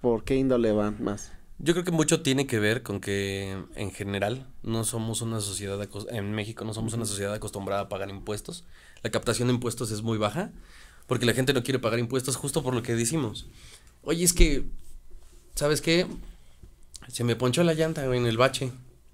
¿por qué índole van más? Yo creo que mucho tiene que ver con que en general no somos una sociedad, en México no somos una sociedad acostumbrada a pagar impuestos. La captación de impuestos es muy baja porque la gente no quiere pagar impuestos justo por lo que decimos. Oye, es que, ¿sabes qué? Se me ponchó la llanta en el bache.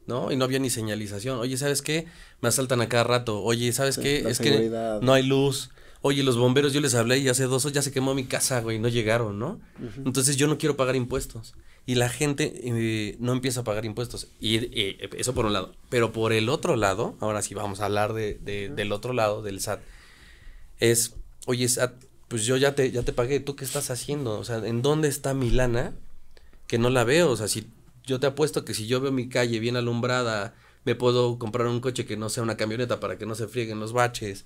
¿no? Y no había ni señalización. Oye, ¿sabes qué? Me asaltan a cada rato. Oye, ¿sabes qué? es que no hay luz. Oye, los bomberos yo les hablé y hace dos ya se quemó mi casa, güey, no llegaron, ¿no? Entonces yo no quiero pagar impuestos. Y la gente eh, no empieza a pagar impuestos. Y eh, eso por un lado. Pero por el otro lado, ahora sí vamos a hablar de, del otro lado, del SAT, es, oye, SAT, pues yo ya te, ya te pagué, ¿tú qué estás haciendo? O sea, ¿en dónde está mi lana? Que no la veo, o sea, si yo te apuesto que si yo veo mi calle bien alumbrada, me puedo comprar un coche que no sea una camioneta para que no se frieguen los baches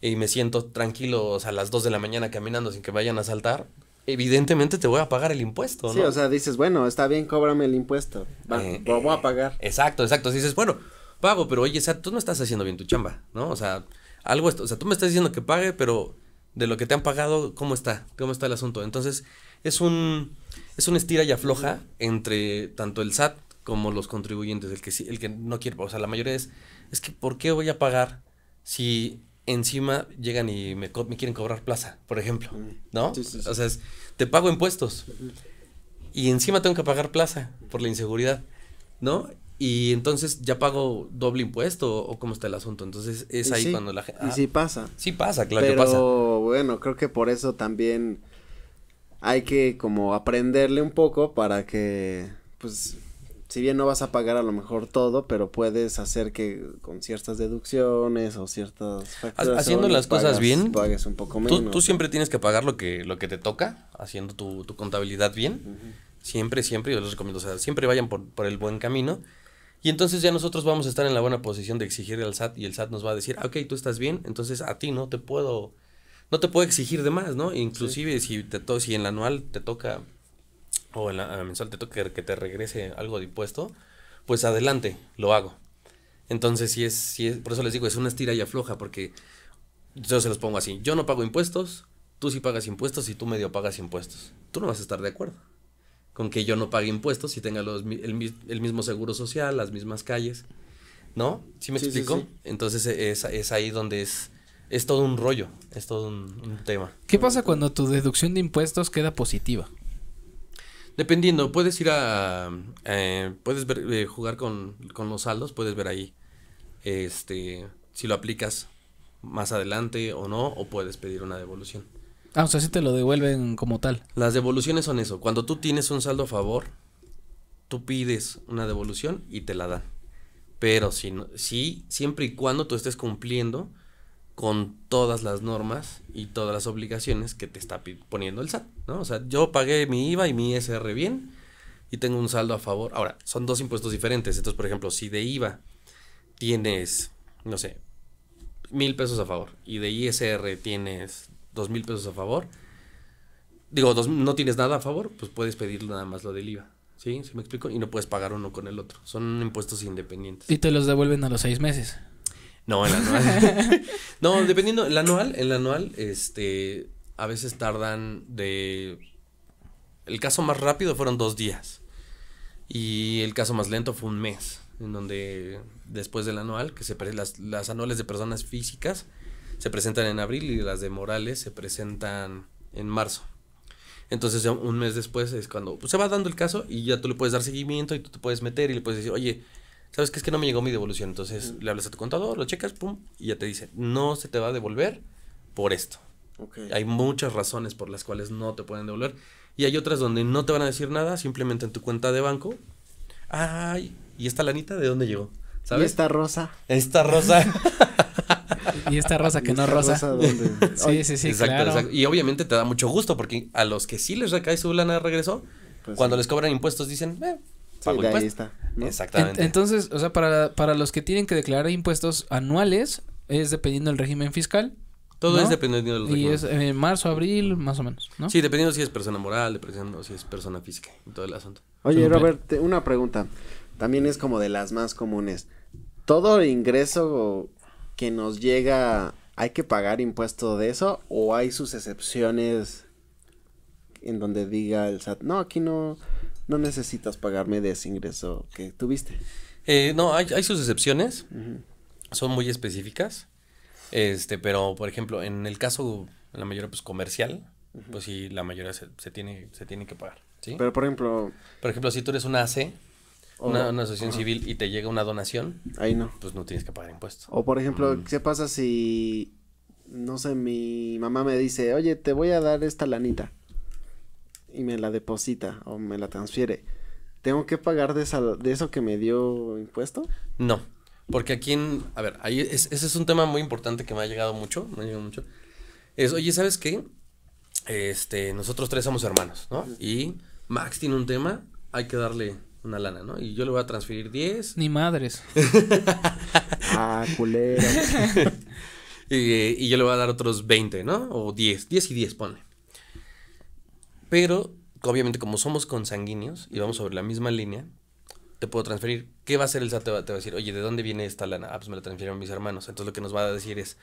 y me siento tranquilo a las 2 de la mañana caminando sin que vayan a saltar, evidentemente te voy a pagar el impuesto, ¿no? Sí, o sea, dices, bueno, está bien, cóbrame el impuesto, va, eh, lo voy a eh, pagar. Exacto, exacto, si dices, bueno, pago, pero oye, o sea, tú no estás haciendo bien tu chamba, ¿no? O sea, algo, o sea, tú me estás diciendo que pague, pero de lo que te han pagado, ¿cómo está? ¿Cómo está el asunto? Entonces, es un es una estira y afloja entre tanto el SAT como los contribuyentes, el que, el que no quiere, o sea, la mayoría es, es que ¿por qué voy a pagar si encima llegan y me, me quieren cobrar plaza, por ejemplo, mm. ¿no? O sea, es, te pago impuestos y encima tengo que pagar plaza por la inseguridad, ¿no? Y entonces ya pago doble impuesto o cómo está el asunto. Entonces es ahí cuando la gente... y ah, sí pasa. Sí pasa, claro que pasa. bueno, creo que por eso también hay que como aprenderle un poco para que, pues, si bien no vas a pagar a lo mejor todo, pero puedes hacer que con ciertas deducciones o ciertas haciendo las cosas bien, pagues un poco menos. Tú, siempre tienes que pagar lo que lo que te toca, haciendo tu, tu contabilidad bien. Siempre, siempre, yo les recomiendo, o sea, siempre vayan por, por, el buen camino. Y entonces ya nosotros vamos a estar en la buena posición de exigir al SAT y el SAT nos va a decir, ah, ok, tú estás bien, entonces a ti no te puedo no te puedo exigir de más, ¿no? Inclusive si, te en la anual te toca, o en la, mensual te toca que te regrese algo de impuesto, pues adelante, lo hago. Entonces, si es, es, por eso les digo, es una estira y afloja, porque yo se los pongo así, yo no pago impuestos, tú sí pagas impuestos y tú medio pagas impuestos. Tú no vas a estar de acuerdo con que yo no pague impuestos y tenga el, mismo seguro social, las mismas calles, ¿no? ¿Sí me explico? Entonces, es ahí donde es es todo un rollo, es todo un, tema. ¿Qué pasa cuando tu deducción de impuestos queda positiva? Dependiendo, puedes ir a. Eh, puedes ver, eh, jugar con, con, los saldos, puedes ver ahí este, si lo aplicas más adelante o no, o puedes pedir una devolución. Ah, o sea, si te lo devuelven como tal. Las devoluciones son eso. Cuando tú tienes un saldo a favor, tú pides una devolución y te la dan. Pero si, si siempre y cuando tú estés cumpliendo con todas las normas y todas las obligaciones que te está poniendo el SAT, ¿no? O sea, yo pagué mi IVA y mi ISR bien y tengo un saldo a favor. Ahora, son dos impuestos diferentes. Entonces, por ejemplo, si de IVA tienes, no sé, mil pesos a favor y de ISR tienes dos mil pesos a favor, digo, no tienes nada a favor, pues puedes pedir nada más lo del IVA. ¿Sí? ¿Sí me explico? Y no puedes pagar uno con el otro. Son impuestos independientes. Y te los devuelven a los seis meses. No, el anual. no, dependiendo, el anual, el anual, este, a veces tardan de... El caso más rápido fueron dos días. Y el caso más lento fue un mes, en donde después del anual, que se las, las anuales de personas físicas se presentan en abril y las de morales se presentan en marzo. Entonces un mes después es cuando pues, se va dando el caso y ya tú le puedes dar seguimiento y tú te puedes meter y le puedes decir, oye, ¿sabes qué? Es que no me llegó mi devolución. Entonces le hablas a tu contador, lo checas, pum, y ya te dice, no se te va a devolver por esto. Okay. Hay muchas razones por las cuales no te pueden devolver. Y hay otras donde no te van a decir nada, simplemente en tu cuenta de banco. Ay, ¿y esta lanita de dónde llegó? ¿Sabes? esta rosa. Esta rosa. y esta rosa que no rosa. sí, sí, sí. Exacto, claro. exacto. Y obviamente te da mucho gusto porque a los que sí les recae su lana de regreso, pues cuando les cobran impuestos dicen, eh, Exactamente. entonces, o sea, para, para los que tienen que declarar impuestos anuales, es dependiendo del régimen fiscal. Todo es dependiendo del régimen. Y es en eh, marzo, abril, más o menos, ¿no? Sí, dependiendo si es persona moral, dependiendo si es persona física todo el asunto. Oye, Robert, una pregunta. También es como de las más comunes. ¿Todo ingreso que nos llega hay que pagar impuesto de eso o hay sus excepciones en donde diga el SAT, no, aquí no, no necesitas pagarme de ese ingreso que tuviste. Eh, no, hay, hay, sus excepciones, son muy específicas, este, pero por ejemplo, en el caso, la mayoría pues comercial, pues sí, la mayoría se, tiene, se tiene que pagar, ¿sí? Pero por ejemplo... Por ejemplo, si tú eres una AC, una, asociación civil y te llega una donación, ahí no. Pues no tienes que pagar impuestos. O por ejemplo, ¿qué pasa si, no sé, mi mamá me dice, oye, te voy a dar esta lanita? y me la deposita o me la transfiere, ¿tengo que pagar de, de eso que me dio impuesto? No, porque aquí en, a ver, ahí ese es un tema muy importante que me ha llegado mucho, me ha llegado mucho. Es, oye, ¿sabes qué? Este, nosotros tres somos hermanos, ¿no? Y Max tiene un tema, hay que darle una lana, ¿no? Y yo le voy a transferir 10. Ni madres. ah, culera y, y, yo le voy a dar otros 20, ¿no? O 10, 10 y 10, pone. Pero, obviamente, como somos consanguíneos y vamos sobre la misma línea, te puedo transferir. ¿Qué va a hacer el SAT? Te va, a decir, oye, ¿de dónde viene esta lana? Ah, pues me la transfirieron mis hermanos. Entonces lo que nos va a decir es,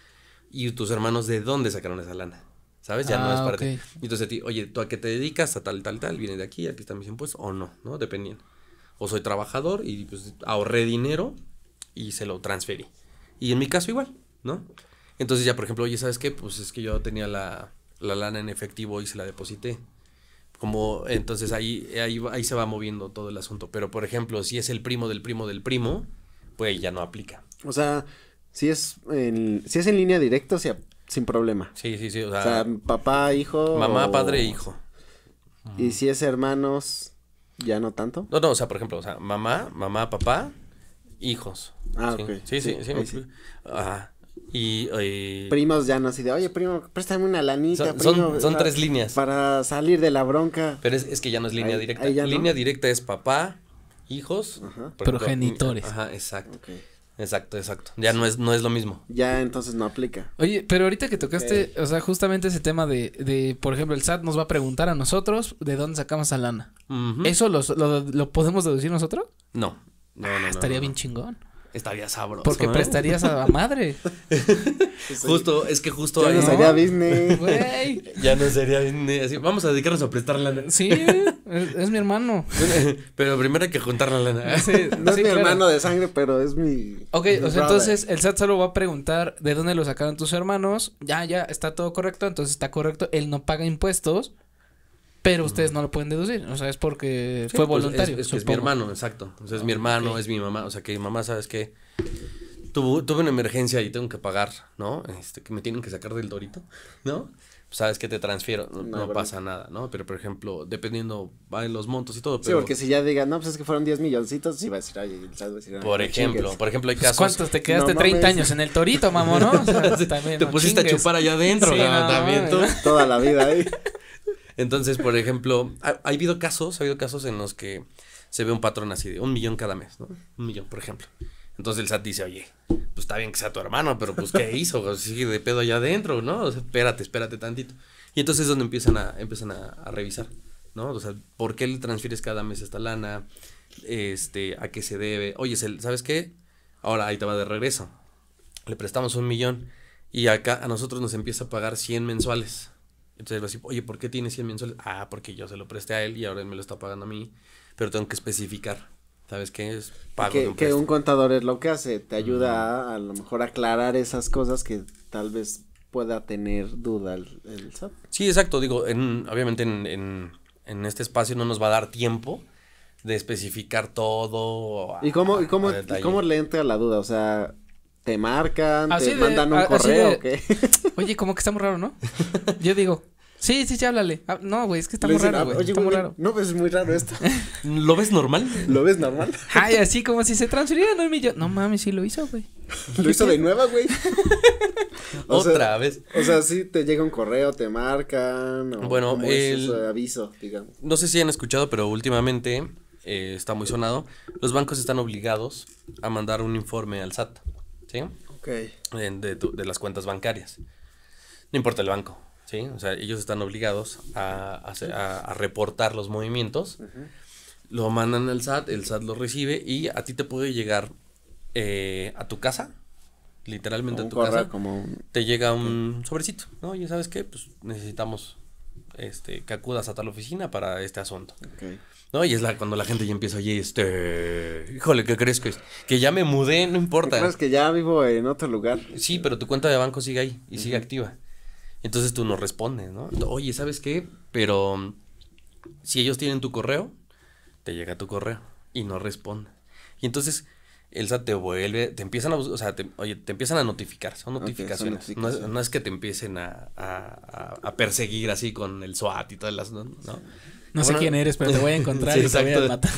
¿y tus hermanos de dónde sacaron esa lana? ¿Sabes? Ya no es ah, parte. ti. entonces a ti, oye, ¿tú a qué te dedicas? A tal, tal, tal, viene de aquí, aquí están mis impuestos, o no, ¿no? Dependiendo. O soy trabajador y pues, ahorré dinero y se lo transferí. Y en mi caso igual, ¿no? Entonces ya, por ejemplo, oye, ¿sabes qué? Pues es que yo tenía la, la lana en efectivo y se la deposité. Como, entonces ahí, ahí, ahí se va moviendo todo el asunto. Pero, por ejemplo, si es el primo del primo del primo, pues ya no aplica. O sea, si es en, si es en línea directa, o sea, sin problema. Sí, sí, sí. O sea, papá, hijo. Mamá, padre, hijo. Y si es hermanos, ya no tanto. No, no, o sea, por ejemplo, o sea, mamá, mamá, papá, hijos. Ah, ok. Sí, sí, sí. sí, sí. Ajá. Y, eh, primos ya no así de, oye, primo, préstame una lanita. Son, son, tres líneas. Para salir de la bronca. Pero es, que ya no es línea directa. línea directa es papá, hijos, progenitores. Ajá, exacto. Exacto, exacto. Ya no es, no es lo mismo. Ya entonces no aplica. Oye, pero ahorita que tocaste, o sea, justamente ese tema de, de, por ejemplo, el SAT nos va a preguntar a nosotros de dónde sacamos a lana. ¿Eso lo, podemos deducir nosotros? No. No, no, ah, estaría bien chingón. Estaría sabroso. Porque ¿eh? prestarías a la madre. justo, es que justo. Ya no sería Disney. Ya no sería Disney. vamos a dedicarnos a prestar lana. Sí, es, mi hermano. pero primero hay que juntar la lana. no es mi hermano de sangre, pero es mi. Ok, entonces el SAT solo va a preguntar de dónde lo sacaron tus hermanos. Ya, ya, está todo correcto. Entonces está correcto. Él no paga impuestos. Pero ustedes no lo pueden deducir, o sea, es porque fue pues, voluntario. es, mi hermano, exacto. O sea, es mi hermano, es mi mamá, o sea, que mi mamá, ¿sabes qué? tuve una emergencia y tengo que pagar, ¿no? Este, que me tienen que sacar del dorito, ¿no? sabes que te transfiero, no, pasa nada, ¿no? Pero por ejemplo, dependiendo va en los montos y todo, pero... Sí, porque si ya digan, no, pues es que fueron 10 milloncitos, sí va a decir, oye, ¿sabes? Por ejemplo, por ejemplo, hay pues, casos... ¿Cuántos te quedaste 30 años en el torito, mamón, no? te pusiste a chupar allá adentro, sí, también Toda la vida ahí. Entonces, por ejemplo, ha, habido casos, ha habido casos en los que se ve un patrón así de un millón cada mes, ¿no? Un millón, por ejemplo. Entonces el SAT dice, oye, pues está bien que sea tu hermano, pero pues ¿qué hizo? sigue de pedo allá adentro, ¿no? O sea, espérate, espérate tantito. Y entonces es donde empiezan a, empiezan a, revisar, ¿no? O sea, ¿por qué le transfieres cada mes esta lana? Este, ¿a qué se debe? Oye, ¿sabes qué? Ahora ahí te va de regreso. Le prestamos un millón y acá a nosotros nos empieza a pagar 100 mensuales. Entonces, así, oye, ¿por qué tiene 100 mil soles? Ah, porque yo se lo presté a él y ahora él me lo está pagando a mí. Pero tengo que especificar. ¿Sabes qué es? Pago que, un contador es lo que hace, te ayuda a, a, lo mejor aclarar esas cosas que tal vez pueda tener duda el, el Sí, exacto, digo, en, obviamente en, en, en, este espacio no nos va a dar tiempo de especificar todo. ¿Y cómo, y cómo, ¿y cómo le entra la duda? O sea, te marcan, te mandan un correo, Oye, como que está muy raro, ¿no? Yo digo, sí, sí, sí, háblale. Ah, no, güey, es que está muy raro, ah, güey. Oye, está raro. No, pues es muy raro esto. ¿Lo ves normal? ¿Lo ves normal? Ay, así como si se transfirieran un millón. No mames, sí lo hizo, güey. Lo hizo de nueva, güey. Otra vez. O sea, sí te llega un correo, te marcan. bueno, el aviso, digamos. No sé si han escuchado, pero últimamente eh, está muy sonado. Los bancos están obligados a mandar un informe al SAT. ¿sí? Ok. Eh, de, de, las cuentas bancarias. No importa el banco, ¿sí? O sea, ellos están obligados a, a, reportar los movimientos. Lo mandan al SAT, el SAT lo recibe y a ti te puede llegar eh, a tu casa, literalmente a tu casa, como te llega un sobrecito, ¿no? Y sabes qué, pues necesitamos este, que acudas a tal oficina para este asunto. Okay. ¿no? Y es la, cuando la gente ya empieza, oye, este, híjole, ¿qué crees que es? Que ya me mudé, no importa. Es que ya vivo en otro lugar. Sí, pero tu cuenta de banco sigue ahí y sigue activa. Entonces tú no respondes, ¿no? Oye, ¿sabes qué? Pero si ellos tienen tu correo, te llega tu correo y no responde. Y entonces Elsa, te vuelve, te empiezan a, o sea, te, oye, te empiezan a notificar, son notificaciones. No, es, que te empiecen a, a, a, perseguir así con el SWAT y todas las, ¿no? No sé quién eres, pero te voy a encontrar a matar.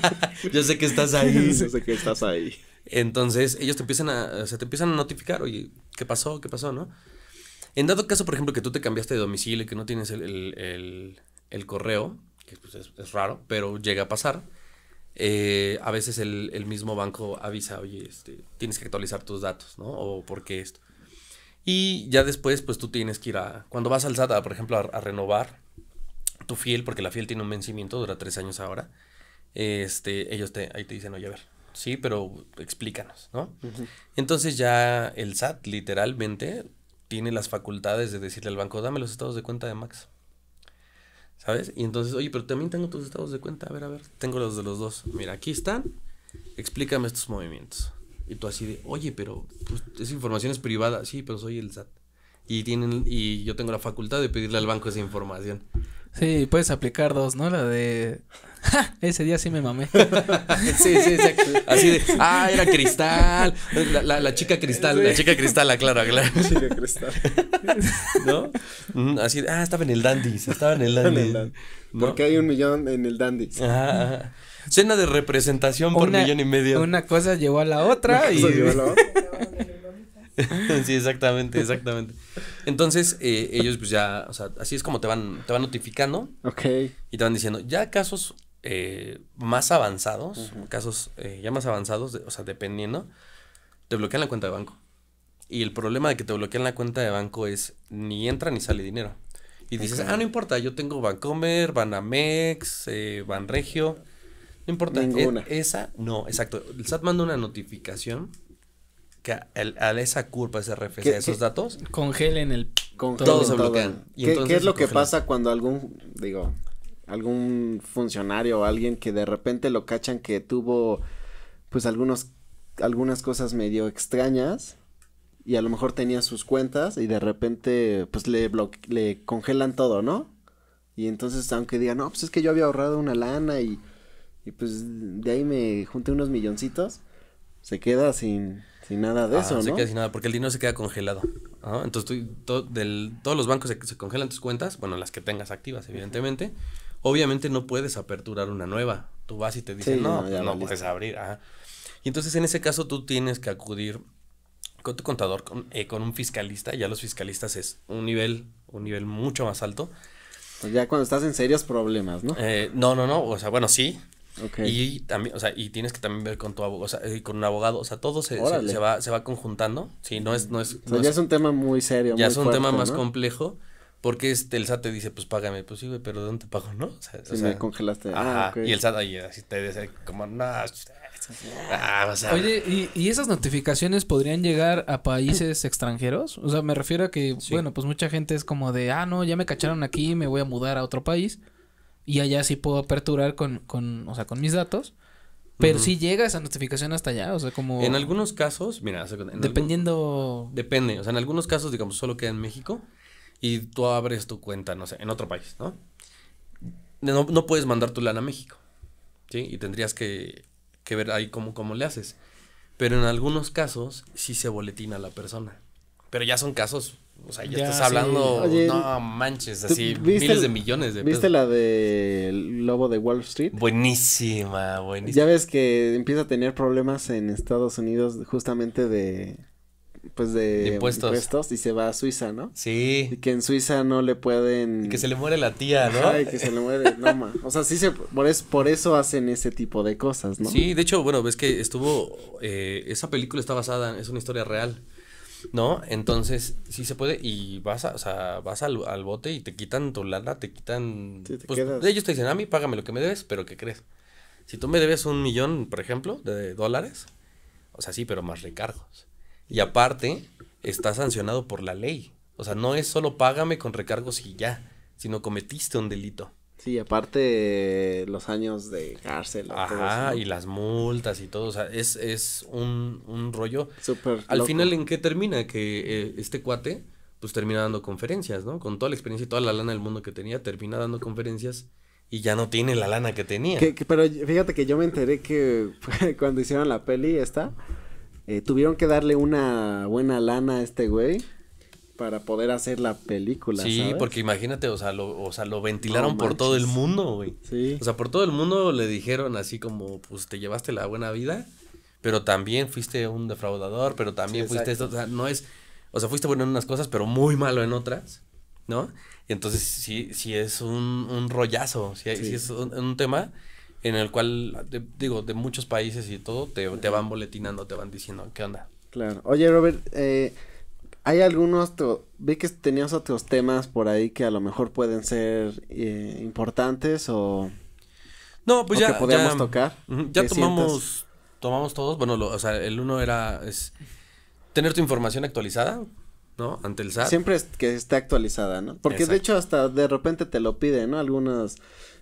Yo sé que estás ahí. Yo sé que estás ahí. Entonces, ellos te empiezan a, o te empiezan a notificar, oye, ¿qué pasó? ¿Qué pasó? ¿No? En dado caso, por ejemplo, que tú te cambiaste de domicilio y que no tienes el, correo, que pues, es, raro, pero llega a pasar, eh, a veces el, mismo banco avisa, oye, este, tienes que actualizar tus datos, ¿no? O por qué esto. Y ya después, pues tú tienes que ir a, cuando vas al SATA por ejemplo, a renovar, tu fiel, porque la fiel tiene un vencimiento, dura tres años ahora, este, ellos te, ahí te dicen, oye, a ver, sí, pero explícanos, ¿no? Entonces ya el SAT literalmente tiene las facultades de decirle al banco, dame los estados de cuenta de Max. ¿Sabes? Y entonces, oye, pero también tengo tus estados de cuenta, a ver, a ver, tengo los de los dos. Mira, aquí están, explícame estos movimientos. Y tú así de, oye, pero pues, esa información es privada, sí, pero soy el SAT. Y, tienen, y yo tengo la facultad de pedirle al banco esa información. Sí, puedes aplicar dos, ¿no? La de. ¡Ja! Ese día sí me mamé. sí, sí, sí. Así de. Ah, era cristal. La, la, chica cristal. La chica cristal, aclaro, aclaro. La chica cristal. ¿No? así de. Ah, estaba en el dandy. Estaba en el dandy. Porque hay un millón en el dandy. Ajá. Cena de representación por millón y medio. Una cosa llevó a la otra. y... cosa llevó a la otra. sí, exactamente, ah. exactamente. Entonces, eh, ellos pues ya, o sea, así es como te van, te van notificando. Ok. Y te van diciendo, ya casos eh, más avanzados, casos eh, ya más avanzados, o sea, dependiendo, te bloquean la cuenta de banco. Y el problema de que te bloquean la cuenta de banco es ni entra ni sale dinero. Y dices, ah, no importa, yo tengo Bancomer, Banamex, Banregio. No importa. Ninguna. E, esa, no, exacto. El SAT manda una notificación a esa curva se refiere a esos datos, congelen el todo se bloquean. ¿Qué, es lo que pasa cuando algún digo algún funcionario o alguien que de repente lo cachan que tuvo pues algunos algunas cosas medio extrañas y a lo mejor tenía sus cuentas y de repente pues le le congelan todo, ¿no? Y entonces aunque digan, "No, pues es que yo había ahorrado una lana y y pues de ahí me junté unos milloncitos", se queda sin sin nada de ah, eso, ¿no? Se queda sin nada, porque el dinero se queda congelado. Entonces, tú, todos los bancos se, se, congelan tus cuentas, bueno, las que tengas activas, evidentemente. Obviamente no puedes aperturar una nueva. Tú vas y te dicen, no, no, pues puedes abrir. Ajá. Y entonces, en ese caso, tú tienes que acudir con tu contador, con, eh, un fiscalista. Ya los fiscalistas es un nivel, un nivel mucho más alto. Pues ya cuando estás en serios problemas, ¿no? Eh, no, no, no. O sea, bueno, sí, y también, o sea, y tienes que también ver con tu abogado, o sea, y con un abogado, o sea, todo se, va, se va conjuntando, sí, no es, no es. ya es, un tema muy serio. Ya es un tema más complejo, porque este, el SAT te dice, pues págame, pues sí, pero ¿de dónde te pago, no? O sea, congelaste. ah, y el SAT ahí así te dice, como, no, ah, Oye, ¿y, ¿y, esas notificaciones podrían llegar a países extranjeros? O sea, me refiero a que, bueno, pues mucha gente es como de, ah, no, ya me cacharon aquí, me voy a mudar a otro país. Y allá sí puedo aperturar con, con o sea, con mis datos. Pero si llega esa notificación hasta allá, o sea, como... En algunos casos, mira... dependiendo... depende, o sea, en algunos casos, digamos, solo queda en México y tú abres tu cuenta, no sé, en otro país, ¿no? No, no puedes mandar tu lana a México, ¿sí? Y tendrías que, que ver ahí cómo, cómo le haces. Pero en algunos casos sí se boletina la persona. Pero ya son casos o sea, ya, estás hablando, no manches, así miles de millones de ¿Viste la de Lobo de Wall Street? Buenísima, buenísima. Ya ves que empieza a tener problemas en Estados Unidos justamente de pues de, impuestos. y se va a Suiza, ¿no? Sí. que en Suiza no le pueden. que se le muere la tía, ¿no? Ay, que se le muere, no ma. O sea, sí se por, eso hacen ese tipo de cosas, ¿no? Sí, de hecho, bueno, ves que estuvo eh, esa película está basada, en, es una historia real. ¿No? Entonces, sí se puede y vas a, o sea, vas al, bote y te quitan tu lana, te quitan... Sí, pues, ellos te dicen, a mí págame lo que me debes, pero ¿qué crees? Si tú me debes un millón, por ejemplo, de dólares, o sea, sí, pero más recargos. Y aparte, está sancionado por la ley. O sea, no es solo págame con recargos y ya, sino cometiste un delito. Sí, aparte los años de cárcel. Ajá, y las multas y todo, o sea, es, es un, un rollo. Súper Al final, ¿en qué termina? Que eh, este cuate, pues termina dando conferencias, ¿no? Con toda la experiencia y toda la lana del mundo que tenía, termina dando conferencias y ya no tiene la lana que tenía. pero fíjate que yo me enteré que cuando hicieron la peli esta, eh, tuvieron que darle una buena lana a este güey para poder hacer la película. Sí, porque imagínate, o sea, lo, o sea, lo ventilaron por todo el mundo, güey. Sí. O sea, por todo el mundo le dijeron así como, pues te llevaste la buena vida, pero también fuiste un defraudador, pero también fuiste o sea, no es, o sea, fuiste bueno en unas cosas, pero muy malo en otras, ¿no? Y entonces sí, sí es un, un rollazo, sí, es un, tema en el cual, digo, de muchos países y todo, te, te van boletinando, te van diciendo, ¿qué onda? Claro. Oye, Robert, eh hay algunos, vi que tenías otros temas por ahí que a lo mejor pueden ser eh, importantes o... No, pues ya... Que podemos tocar. ya tomamos, tomamos todos. Bueno, o sea, el uno era es tener tu información actualizada, ¿no? Ante el SAT. Siempre es que esté actualizada, ¿no? Porque de hecho hasta de repente te lo piden, ¿no? Algunas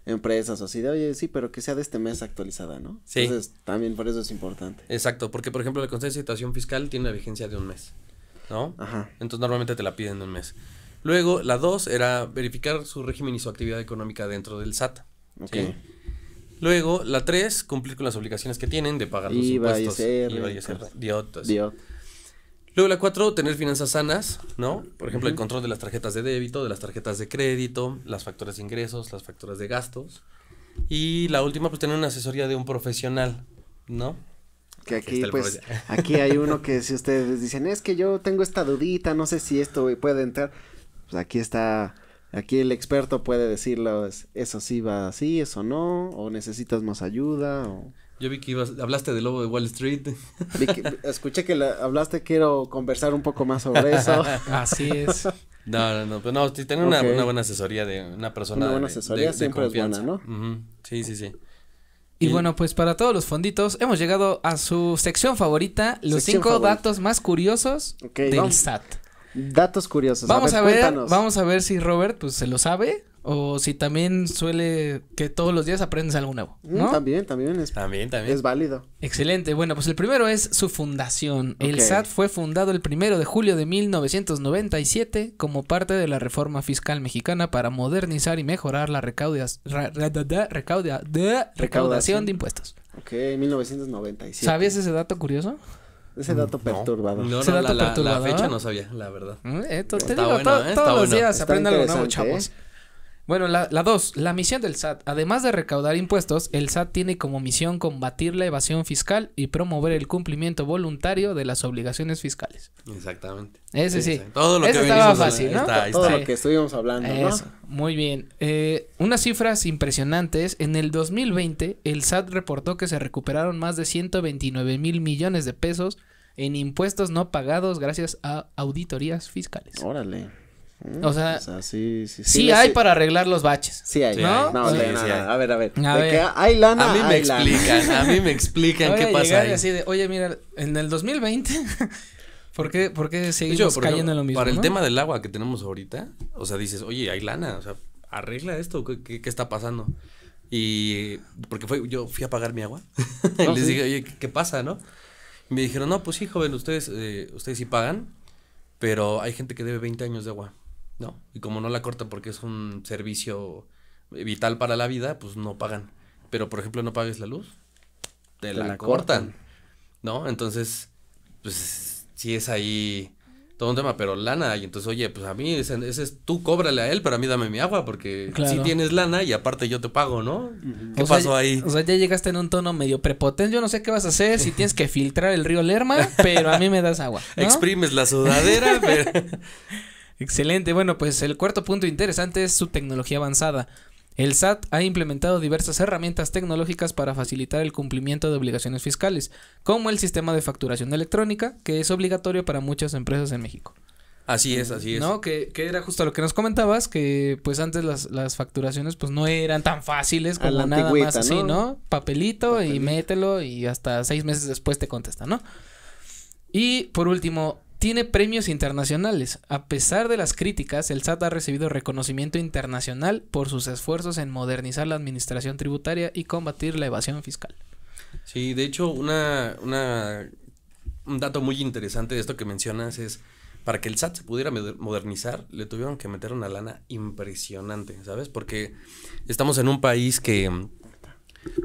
empresas o así de, oye, sí, pero que sea de este mes actualizada, ¿no? Sí. Entonces, también por eso es importante. Exacto, porque por ejemplo, el Consejo de Situación Fiscal tiene una vigencia de un mes. ¿no? Ajá. Entonces normalmente te la piden en un mes. Luego, la dos era verificar su régimen y su actividad económica dentro del SAT. Luego, la tres, cumplir con las obligaciones que tienen de pagar los IVA impuestos. y Luego la cuatro, tener finanzas sanas, ¿no? Por ejemplo, el control de las tarjetas de débito, de las tarjetas de crédito, las facturas de ingresos, las facturas de gastos. Y la última, pues tener una asesoría de un profesional, ¿no? Que aquí, pues, aquí hay uno que si ustedes dicen, es que yo tengo esta dudita, no sé si esto puede entrar, pues aquí está, aquí el experto puede decirlo, eso sí va así, eso no, o necesitas más ayuda, o... Yo vi que ibas, hablaste del lobo de Wall Street. escuché que hablaste, quiero conversar un poco más sobre eso. Así es. No, no, no, pues no, si una, buena asesoría de una persona. Una buena asesoría siempre es buena, ¿no? Sí, sí, sí. Y, bueno, pues para todos los fonditos, hemos llegado a su sección favorita, los cinco datos más curiosos del SAT. Datos curiosos. Vamos a ver, a ver vamos a ver si Robert pues se lo sabe o si también suele que todos los días aprendes algo nuevo. Mm, también, también es, también, también. es válido. Excelente. Bueno, pues el primero es su fundación. El SAT fue fundado el primero de julio de 1997 como parte de la reforma fiscal mexicana para modernizar y mejorar la recaudación de impuestos. Ok, 1997. ¿Sabías ese dato curioso? Ese dato mm, perturbador. No, la, fecha no sabía, la verdad. ¿Eh? Te ¿eh? todos los días aprende algo nuevo, ¿eh? chavos. Bueno, la, la, dos, la misión del SAT. Además de recaudar impuestos, el SAT tiene como misión combatir la evasión fiscal y promover el cumplimiento voluntario de las obligaciones fiscales. Exactamente. Ese sí. Todo lo que estaba ¿no? Todo lo que estuvimos hablando, Muy bien. Eh, unas cifras impresionantes. En el 2020, el SAT reportó que se recuperaron más de 129 mil millones de pesos en impuestos no pagados gracias a auditorías fiscales. Órale. Mm, o sea, sí, hay para arreglar los baches. Sí hay. ¿No? No, A ver, a ver. A A mí me explican, a mí me explican qué pasa ahí. oye, mira, en el 2020, ¿por qué, por qué seguimos cayendo en lo mismo? Para el tema del agua que tenemos ahorita, o sea, dices, oye, hay lana, o sea, arregla esto, ¿qué, está pasando? Y porque fue, yo fui a pagar mi agua. y oh, les dije, oye, ¿qué, pasa, no? me dijeron, no, pues sí, joven, ustedes, eh, ustedes sí pagan, pero hay gente que debe 20 años de agua. ¿no? Y como no la cortan porque es un servicio vital para la vida, pues no pagan. Pero, por ejemplo, no pagues la luz, te, la, cortan, ¿no? Entonces, pues si es ahí todo un tema, pero lana, y entonces, oye, pues a mí, ese, es, tú cóbrale a él, pero a mí dame mi agua, porque si tienes lana y aparte yo te pago, ¿no? ¿Qué pasó ahí? O sea, ya llegaste en un tono medio prepotente, yo no sé qué vas a hacer, si tienes que filtrar el río Lerma, pero a mí me das agua. Exprimes la sudadera, pero... Excelente. Bueno, pues el cuarto punto interesante es su tecnología avanzada. El SAT ha implementado diversas herramientas tecnológicas para facilitar el cumplimiento de obligaciones fiscales, como el sistema de facturación electrónica, que es obligatorio para muchas empresas en México. Así es, así es. No, que, era justo lo que nos comentabas, que pues antes las, las facturaciones pues no eran tan fáciles como nada más así, ¿no? Papelito, y mételo y hasta seis meses después te contesta, ¿no? Y por último, tiene premios internacionales. A pesar de las críticas, el SAT ha recibido reconocimiento internacional por sus esfuerzos en modernizar la administración tributaria y combatir la evasión fiscal. Sí, de hecho, una, un dato muy interesante de esto que mencionas es, para que el SAT se pudiera modernizar, le tuvieron que meter una lana impresionante, ¿sabes? Porque estamos en un país que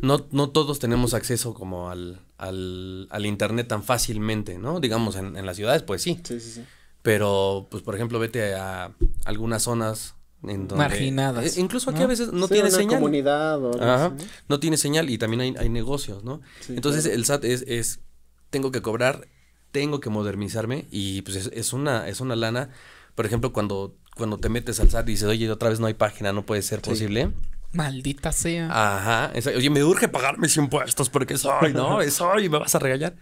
no, no todos tenemos acceso como al, al, al internet tan fácilmente, ¿no? Digamos, en, en las ciudades, pues sí. Sí, sí, sí. Pero, pues, por ejemplo, vete a algunas zonas en donde, Marginadas. Eh, incluso aquí a veces no tiene señal. Comunidad o Ajá, No tiene señal y también hay, hay negocios, ¿no? Entonces el SAT es, es, tengo que cobrar, tengo que modernizarme y pues es, es, una, es una lana. Por ejemplo, cuando, cuando te metes al SAT y dices, oye, otra vez no hay página, no puede ser posible. Maldita sea. Ajá. Oye, me urge pagar mis impuestos porque soy, ¿no? soy y me vas a regañar.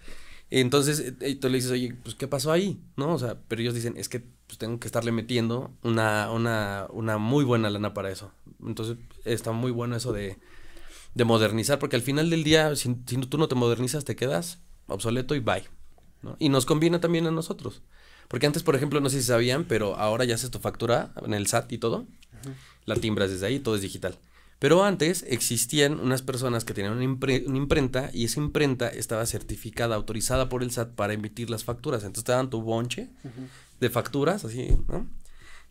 Entonces, eh, tú le dices, oye, pues, ¿qué pasó ahí? ¿No? O sea, pero ellos dicen, es que pues, tengo que estarle metiendo una, una, una muy buena lana para eso. Entonces, está muy bueno eso de, de modernizar, porque al final del día, si, tú no te modernizas, te quedas obsoleto y bye. Y nos conviene también a nosotros. Porque antes, por ejemplo, no sé si sabían, pero ahora ya haces tu factura en el SAT y todo. La timbras desde ahí, todo es digital. Pero antes existían unas personas que tenían una, imprenta y esa imprenta estaba certificada, autorizada por el SAT para emitir las facturas. Entonces te daban tu bonche de facturas, así, ¿no?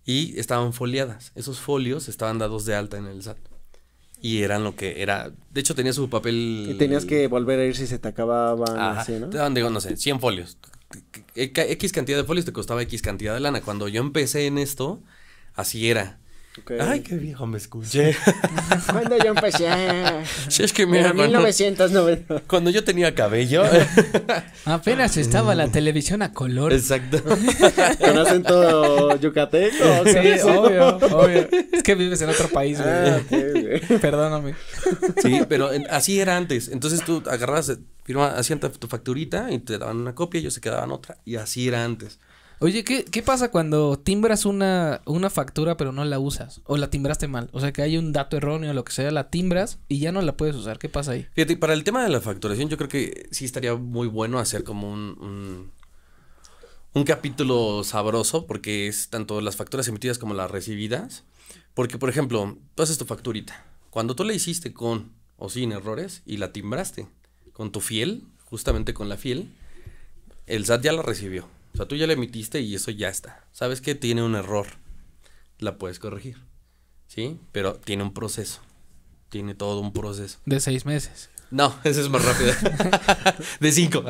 Y estaban foliadas. Esos folios estaban dados de alta en el SAT. Y eran lo que era. De hecho, tenía su papel. Y tenías que volver a ir si se te acababan. Así, ¿no? Te daban, digo, no sé, 100 folios. X cantidad de folios te costaba X cantidad de lana. Cuando yo empecé en esto, así era Ay, qué viejo me escuché. cuando yo empecé. Sí, es que mira, cuando, 1990. Cuando yo tenía cabello. Apenas estaba la televisión a color. Exacto. ¿Conocen todo Yucateco? Sí, obvio, obvio. Es que vives en otro país, güey. Ah, Perdóname. Sí, pero así era antes. Entonces tú agarrabas, firma, hacían tu facturita y te daban una copia, y ellos se quedaban otra. Y así era antes. Oye, ¿qué, pasa cuando timbras una, factura pero no la usas? O la timbraste mal. O sea, que hay un dato erróneo, lo que sea, la timbras y ya no la puedes usar. ¿Qué pasa ahí? Fíjate, para el tema de la facturación, yo creo que sí estaría muy bueno hacer como un, un, un capítulo sabroso, porque es tanto las facturas emitidas como las recibidas. Porque, por ejemplo, tú haces tu facturita. Cuando tú la hiciste con o sin errores y la timbraste con tu fiel, justamente con la fiel, el SAT ya la recibió o sea, tú ya le emitiste y eso ya está. Sabes que tiene un error. La puedes corregir. ¿Sí? Pero tiene un proceso. Tiene todo un proceso. De seis meses. No, ese es más rápido. de cinco.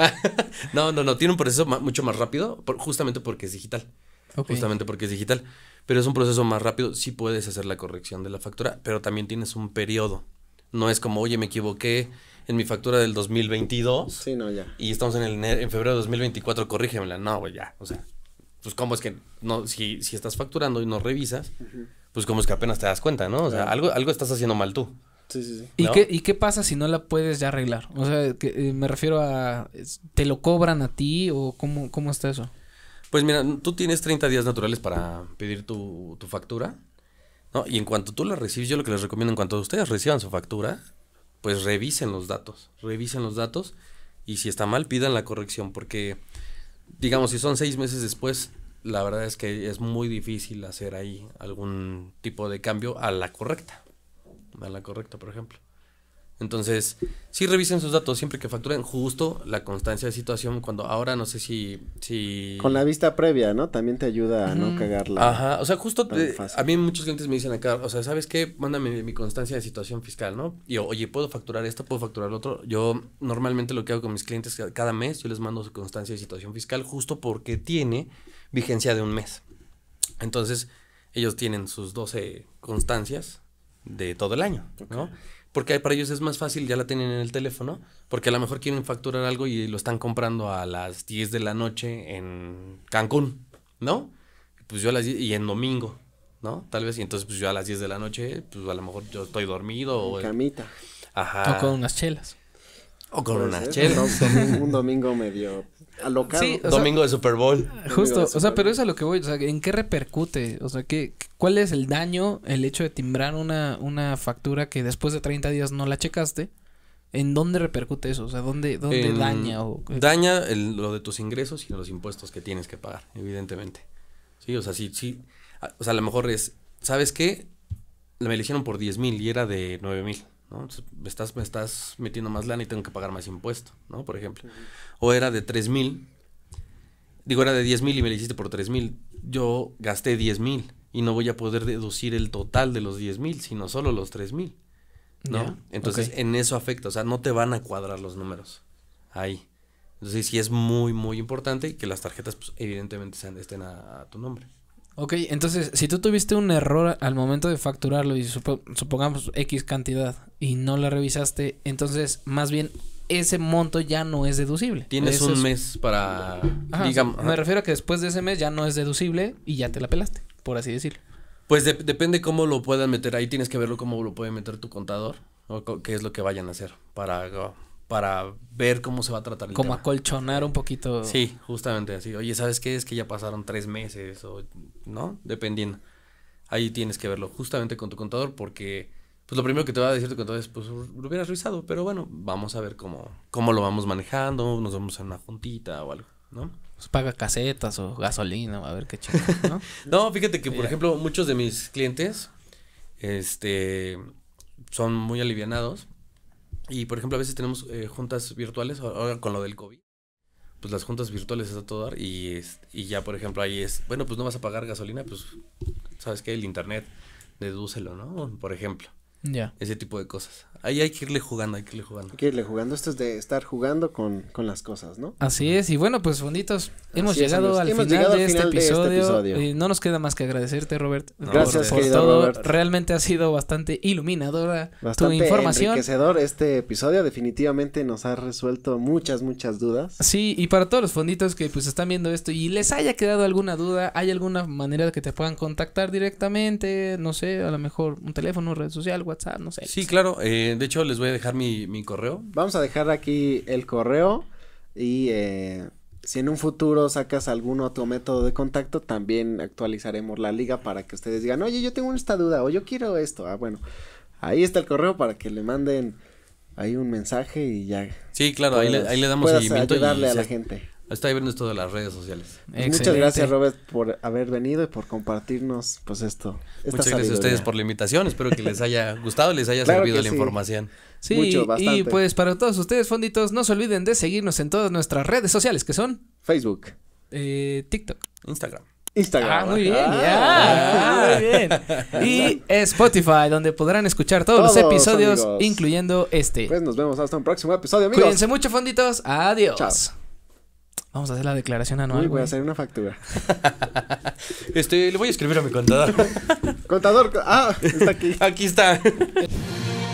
no, no, no. Tiene un proceso mucho más rápido justamente porque es digital. Justamente porque es digital. Pero es un proceso más rápido. Sí puedes hacer la corrección de la factura, pero también tienes un periodo no es como, oye, me equivoqué en mi factura del 2022. Sí, no, ya. Y estamos en, el, en febrero de 2024, corrígemela. No, güey, ya. O sea, pues cómo es que no, si, si estás facturando y no revisas, pues cómo es que apenas te das cuenta, ¿no? O sea, algo, algo estás haciendo mal tú. Sí, sí, sí. ¿Y, qué, ¿Y qué pasa si no la puedes ya arreglar? O sea, que, eh, me refiero a, ¿te lo cobran a ti o cómo, cómo está eso? Pues mira, tú tienes 30 días naturales para pedir tu, tu factura. No, y en cuanto tú la recibes, yo lo que les recomiendo, en cuanto ustedes reciban su factura, pues revisen los datos, revisen los datos y si está mal pidan la corrección porque, digamos, si son seis meses después, la verdad es que es muy difícil hacer ahí algún tipo de cambio a la correcta, a la correcta, por ejemplo. Entonces, sí revisen sus datos siempre que facturen justo la constancia de situación cuando ahora no sé si... si... Con la vista previa, ¿no? También te ayuda a no cagarla. Ajá, o sea, justo a mí muchos clientes me dicen acá, o sea, ¿sabes qué? Mándame mi, constancia de situación fiscal, ¿no? Y yo, oye, ¿puedo facturar esto? ¿Puedo facturar lo otro? Yo normalmente lo que hago con mis clientes cada mes, yo les mando su constancia de situación fiscal justo porque tiene vigencia de un mes. Entonces, ellos tienen sus 12 constancias de todo el año, ¿no? porque para ellos es más fácil, ya la tienen en el teléfono, porque a lo mejor quieren facturar algo y lo están comprando a las 10 de la noche en Cancún, ¿no? Pues yo a las y en domingo, ¿no? Tal vez, y entonces pues yo a las 10 de la noche, pues a lo mejor yo estoy dormido. En camita. Ajá. O con unas chelas. O con unas chelas. Un domingo medio alocado. Sí, Domingo de Super Bowl. Justo, o sea, pero eso es a lo que voy, o sea, ¿en qué repercute? O sea, ¿qué, ¿cuál es el daño el hecho de timbrar una, una factura que después de 30 días no la checaste? ¿En dónde repercute eso? O sea, ¿dónde, dónde daña? O, daña el, lo de tus ingresos y los impuestos que tienes que pagar, evidentemente. Sí, o sea, sí, sí. O sea, a lo mejor es, ¿sabes qué? Me eligieron por 10 mil y era de 9 mil. ¿no? Entonces, me estás, me estás metiendo más lana y tengo que pagar más impuesto, ¿no? Por ejemplo o era de 3.000. mil. Digo, era de 10 mil y me lo hiciste por 3.000. mil. Yo gasté diez mil y no voy a poder deducir el total de los diez mil, sino solo los tres mil. ¿No? Entonces, en eso afecta. O sea, no te van a cuadrar los números. Ahí. Entonces, sí es muy, muy importante que las tarjetas, pues, evidentemente, estén a, tu nombre. Ok, entonces, si tú tuviste un error al momento de facturarlo y supongamos X cantidad y no la revisaste, entonces, más bien, ese monto ya no es deducible. Tienes un mes para... me refiero a que después de ese mes ya no es deducible y ya te la pelaste, por así decirlo. Pues depende cómo lo puedan meter. Ahí tienes que verlo cómo lo puede meter tu contador o qué es lo que vayan a hacer para, para ver cómo se va a tratar. como acolchonar un poquito. Sí, justamente así. Oye, ¿sabes qué? Es que ya pasaron tres meses o no, dependiendo. Ahí tienes que verlo justamente con tu contador porque pues lo primero que te va a decir que todo es, pues lo hubieras revisado, pero bueno, vamos a ver cómo, cómo lo vamos manejando, nos vamos a una juntita o algo, ¿no? Pues paga casetas o gasolina, a ver qué chingados, ¿no? no, fíjate que, por ejemplo, muchos de mis clientes, este, son muy alivianados y, por ejemplo, a veces tenemos eh, juntas virtuales, ahora con lo del COVID pues las juntas virtuales a todo dar y, y ya por ejemplo ahí es, bueno, pues no vas a pagar gasolina, pues sabes que el internet, dedúcelo, ¿no? Por ejemplo. Ya. Ese tipo de cosas. Ahí hay que irle jugando, hay que irle jugando. Hay que irle jugando. Esto es de estar jugando con, con las cosas, ¿no? Así es. Y bueno, pues fonditos, hemos llegado, al, este final de, este, episodio, Y no nos queda más que agradecerte, Robert. Gracias, por, todo. Realmente ha sido bastante iluminadora tu información. enriquecedor este episodio. Definitivamente nos ha resuelto muchas, muchas dudas. Sí, y para todos los fonditos que pues están viendo esto y les haya quedado alguna duda, ¿hay alguna manera de que te puedan contactar directamente? No sé, a lo mejor un teléfono, red social, WhatsApp no sé. Sí, claro. Eh, de hecho, les voy a dejar mi, mi, correo. Vamos a dejar aquí el correo y eh, si en un futuro sacas algún otro método de contacto, también actualizaremos la liga para que ustedes digan, oye, yo tengo esta duda o yo quiero esto. Ah, bueno, ahí está el correo para que le manden ahí un mensaje y ya. Sí, claro, ahí, le, ahí, le, damos el ayudarle a la gente. Está viendo esto de las redes sociales. Pues muchas gracias, Robert, por haber venido y por compartirnos, pues, esto. muchas gracias a ustedes por la invitación. Espero que les haya gustado, les haya servido la información. Sí, bastante. y pues para todos ustedes, fonditos, no se olviden de seguirnos en todas nuestras redes sociales, que son... Facebook. Eh, TikTok. Instagram. Instagram. Ah, muy ah. bien, ah, muy bien. Y Spotify, donde podrán escuchar todos, los episodios, incluyendo este. Pues nos vemos hasta un próximo episodio, amigos. Cuídense mucho, fonditos. Adiós. Vamos a hacer la declaración anual. Y voy a hacer una factura. Este le voy a escribir a mi contador. contador, ah, está aquí. Aquí está.